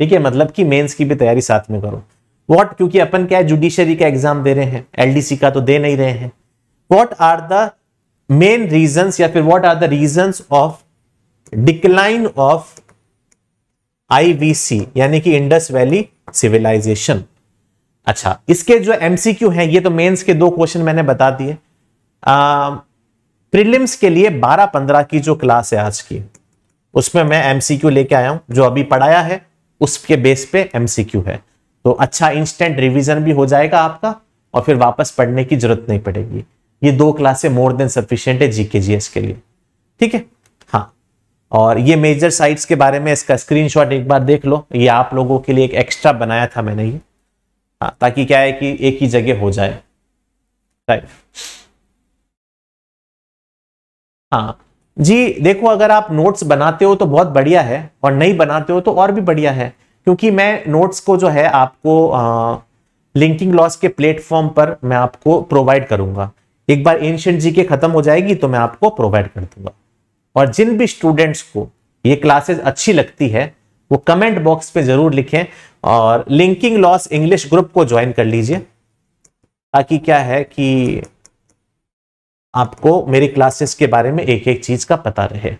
ठीक है मतलब कि मेंस की भी तैयारी साथ में करो वॉट क्योंकि अपन क्या है जुडिशरी का एग्जाम दे रहे हैं एलडीसी का तो दे नहीं रहे हैं what are the main reason या फिर what are the reason of decline of IVC यानी कि इंडस वैली सिविलाइजेशन अच्छा इसके जो एमसीक्यू हैं ये तो मेंस के दो क्वेश्चन मैंने बता दिए प्रीलिम्स के लिए 12-15 की जो क्लास है आज की उसमें मैं एमसीक्यू लेके आया हूं जो अभी पढ़ाया है उसके बेस पे एमसीक्यू है तो अच्छा इंस्टेंट रिवीजन भी हो जाएगा आपका और फिर वापस पढ़ने की जरूरत नहीं पड़ेगी ये दो क्लासे मोर देन सफिशियंट है जीके जीएस के लिए ठीक है और ये मेजर साइट्स के बारे में इसका स्क्रीनशॉट एक बार देख लो ये आप लोगों के लिए एक एक्स्ट्रा बनाया था मैंने ये हाँ ताकि क्या है कि एक ही जगह हो जाए राइट हाँ जी देखो अगर आप नोट्स बनाते हो तो बहुत बढ़िया है और नहीं बनाते हो तो और भी बढ़िया है क्योंकि मैं नोट्स को जो है आपको आ, लिंकिंग लॉस के प्लेटफॉर्म पर मैं आपको प्रोवाइड करूंगा एक बार एंशियंट जी के खत्म हो जाएगी तो मैं आपको प्रोवाइड कर दूंगा और जिन भी स्टूडेंट्स को ये क्लासेस अच्छी लगती है वो कमेंट बॉक्स पे जरूर लिखें और लिंकिंग लॉस इंग्लिश ग्रुप को ज्वाइन कर लीजिए ताकि क्या है कि आपको मेरी क्लासेस के बारे में एक एक चीज का पता रहे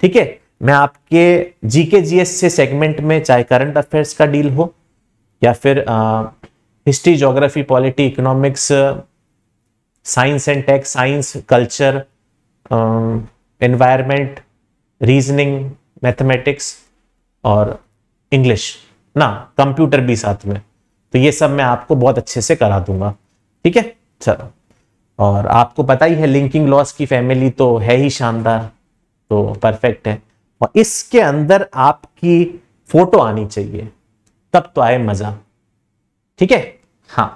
ठीक है मैं आपके जीके जीएस से सेगमेंट में चाहे करंट अफेयर्स का डील हो या फिर history geography polity economics science and tech science culture environment reasoning mathematics और इंग्लिश ना कंप्यूटर भी साथ में तो ये सब मैं आपको बहुत अच्छे से करा दूंगा ठीक है चलो और आपको पता ही है लिंकिंग लॉस की फैमिली तो है ही शानदार तो परफेक्ट है और इसके अंदर आपकी फोटो आनी चाहिए तब तो आए मजा ठीक है हाँ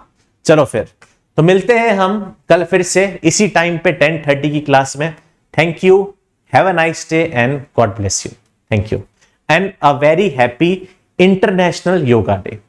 चलो फिर तो मिलते हैं हम कल फिर से इसी टाइम पे टेन थर्टी की क्लास में Thank you. Have a nice day and God bless you. Thank you. And a very happy International Yoga Day.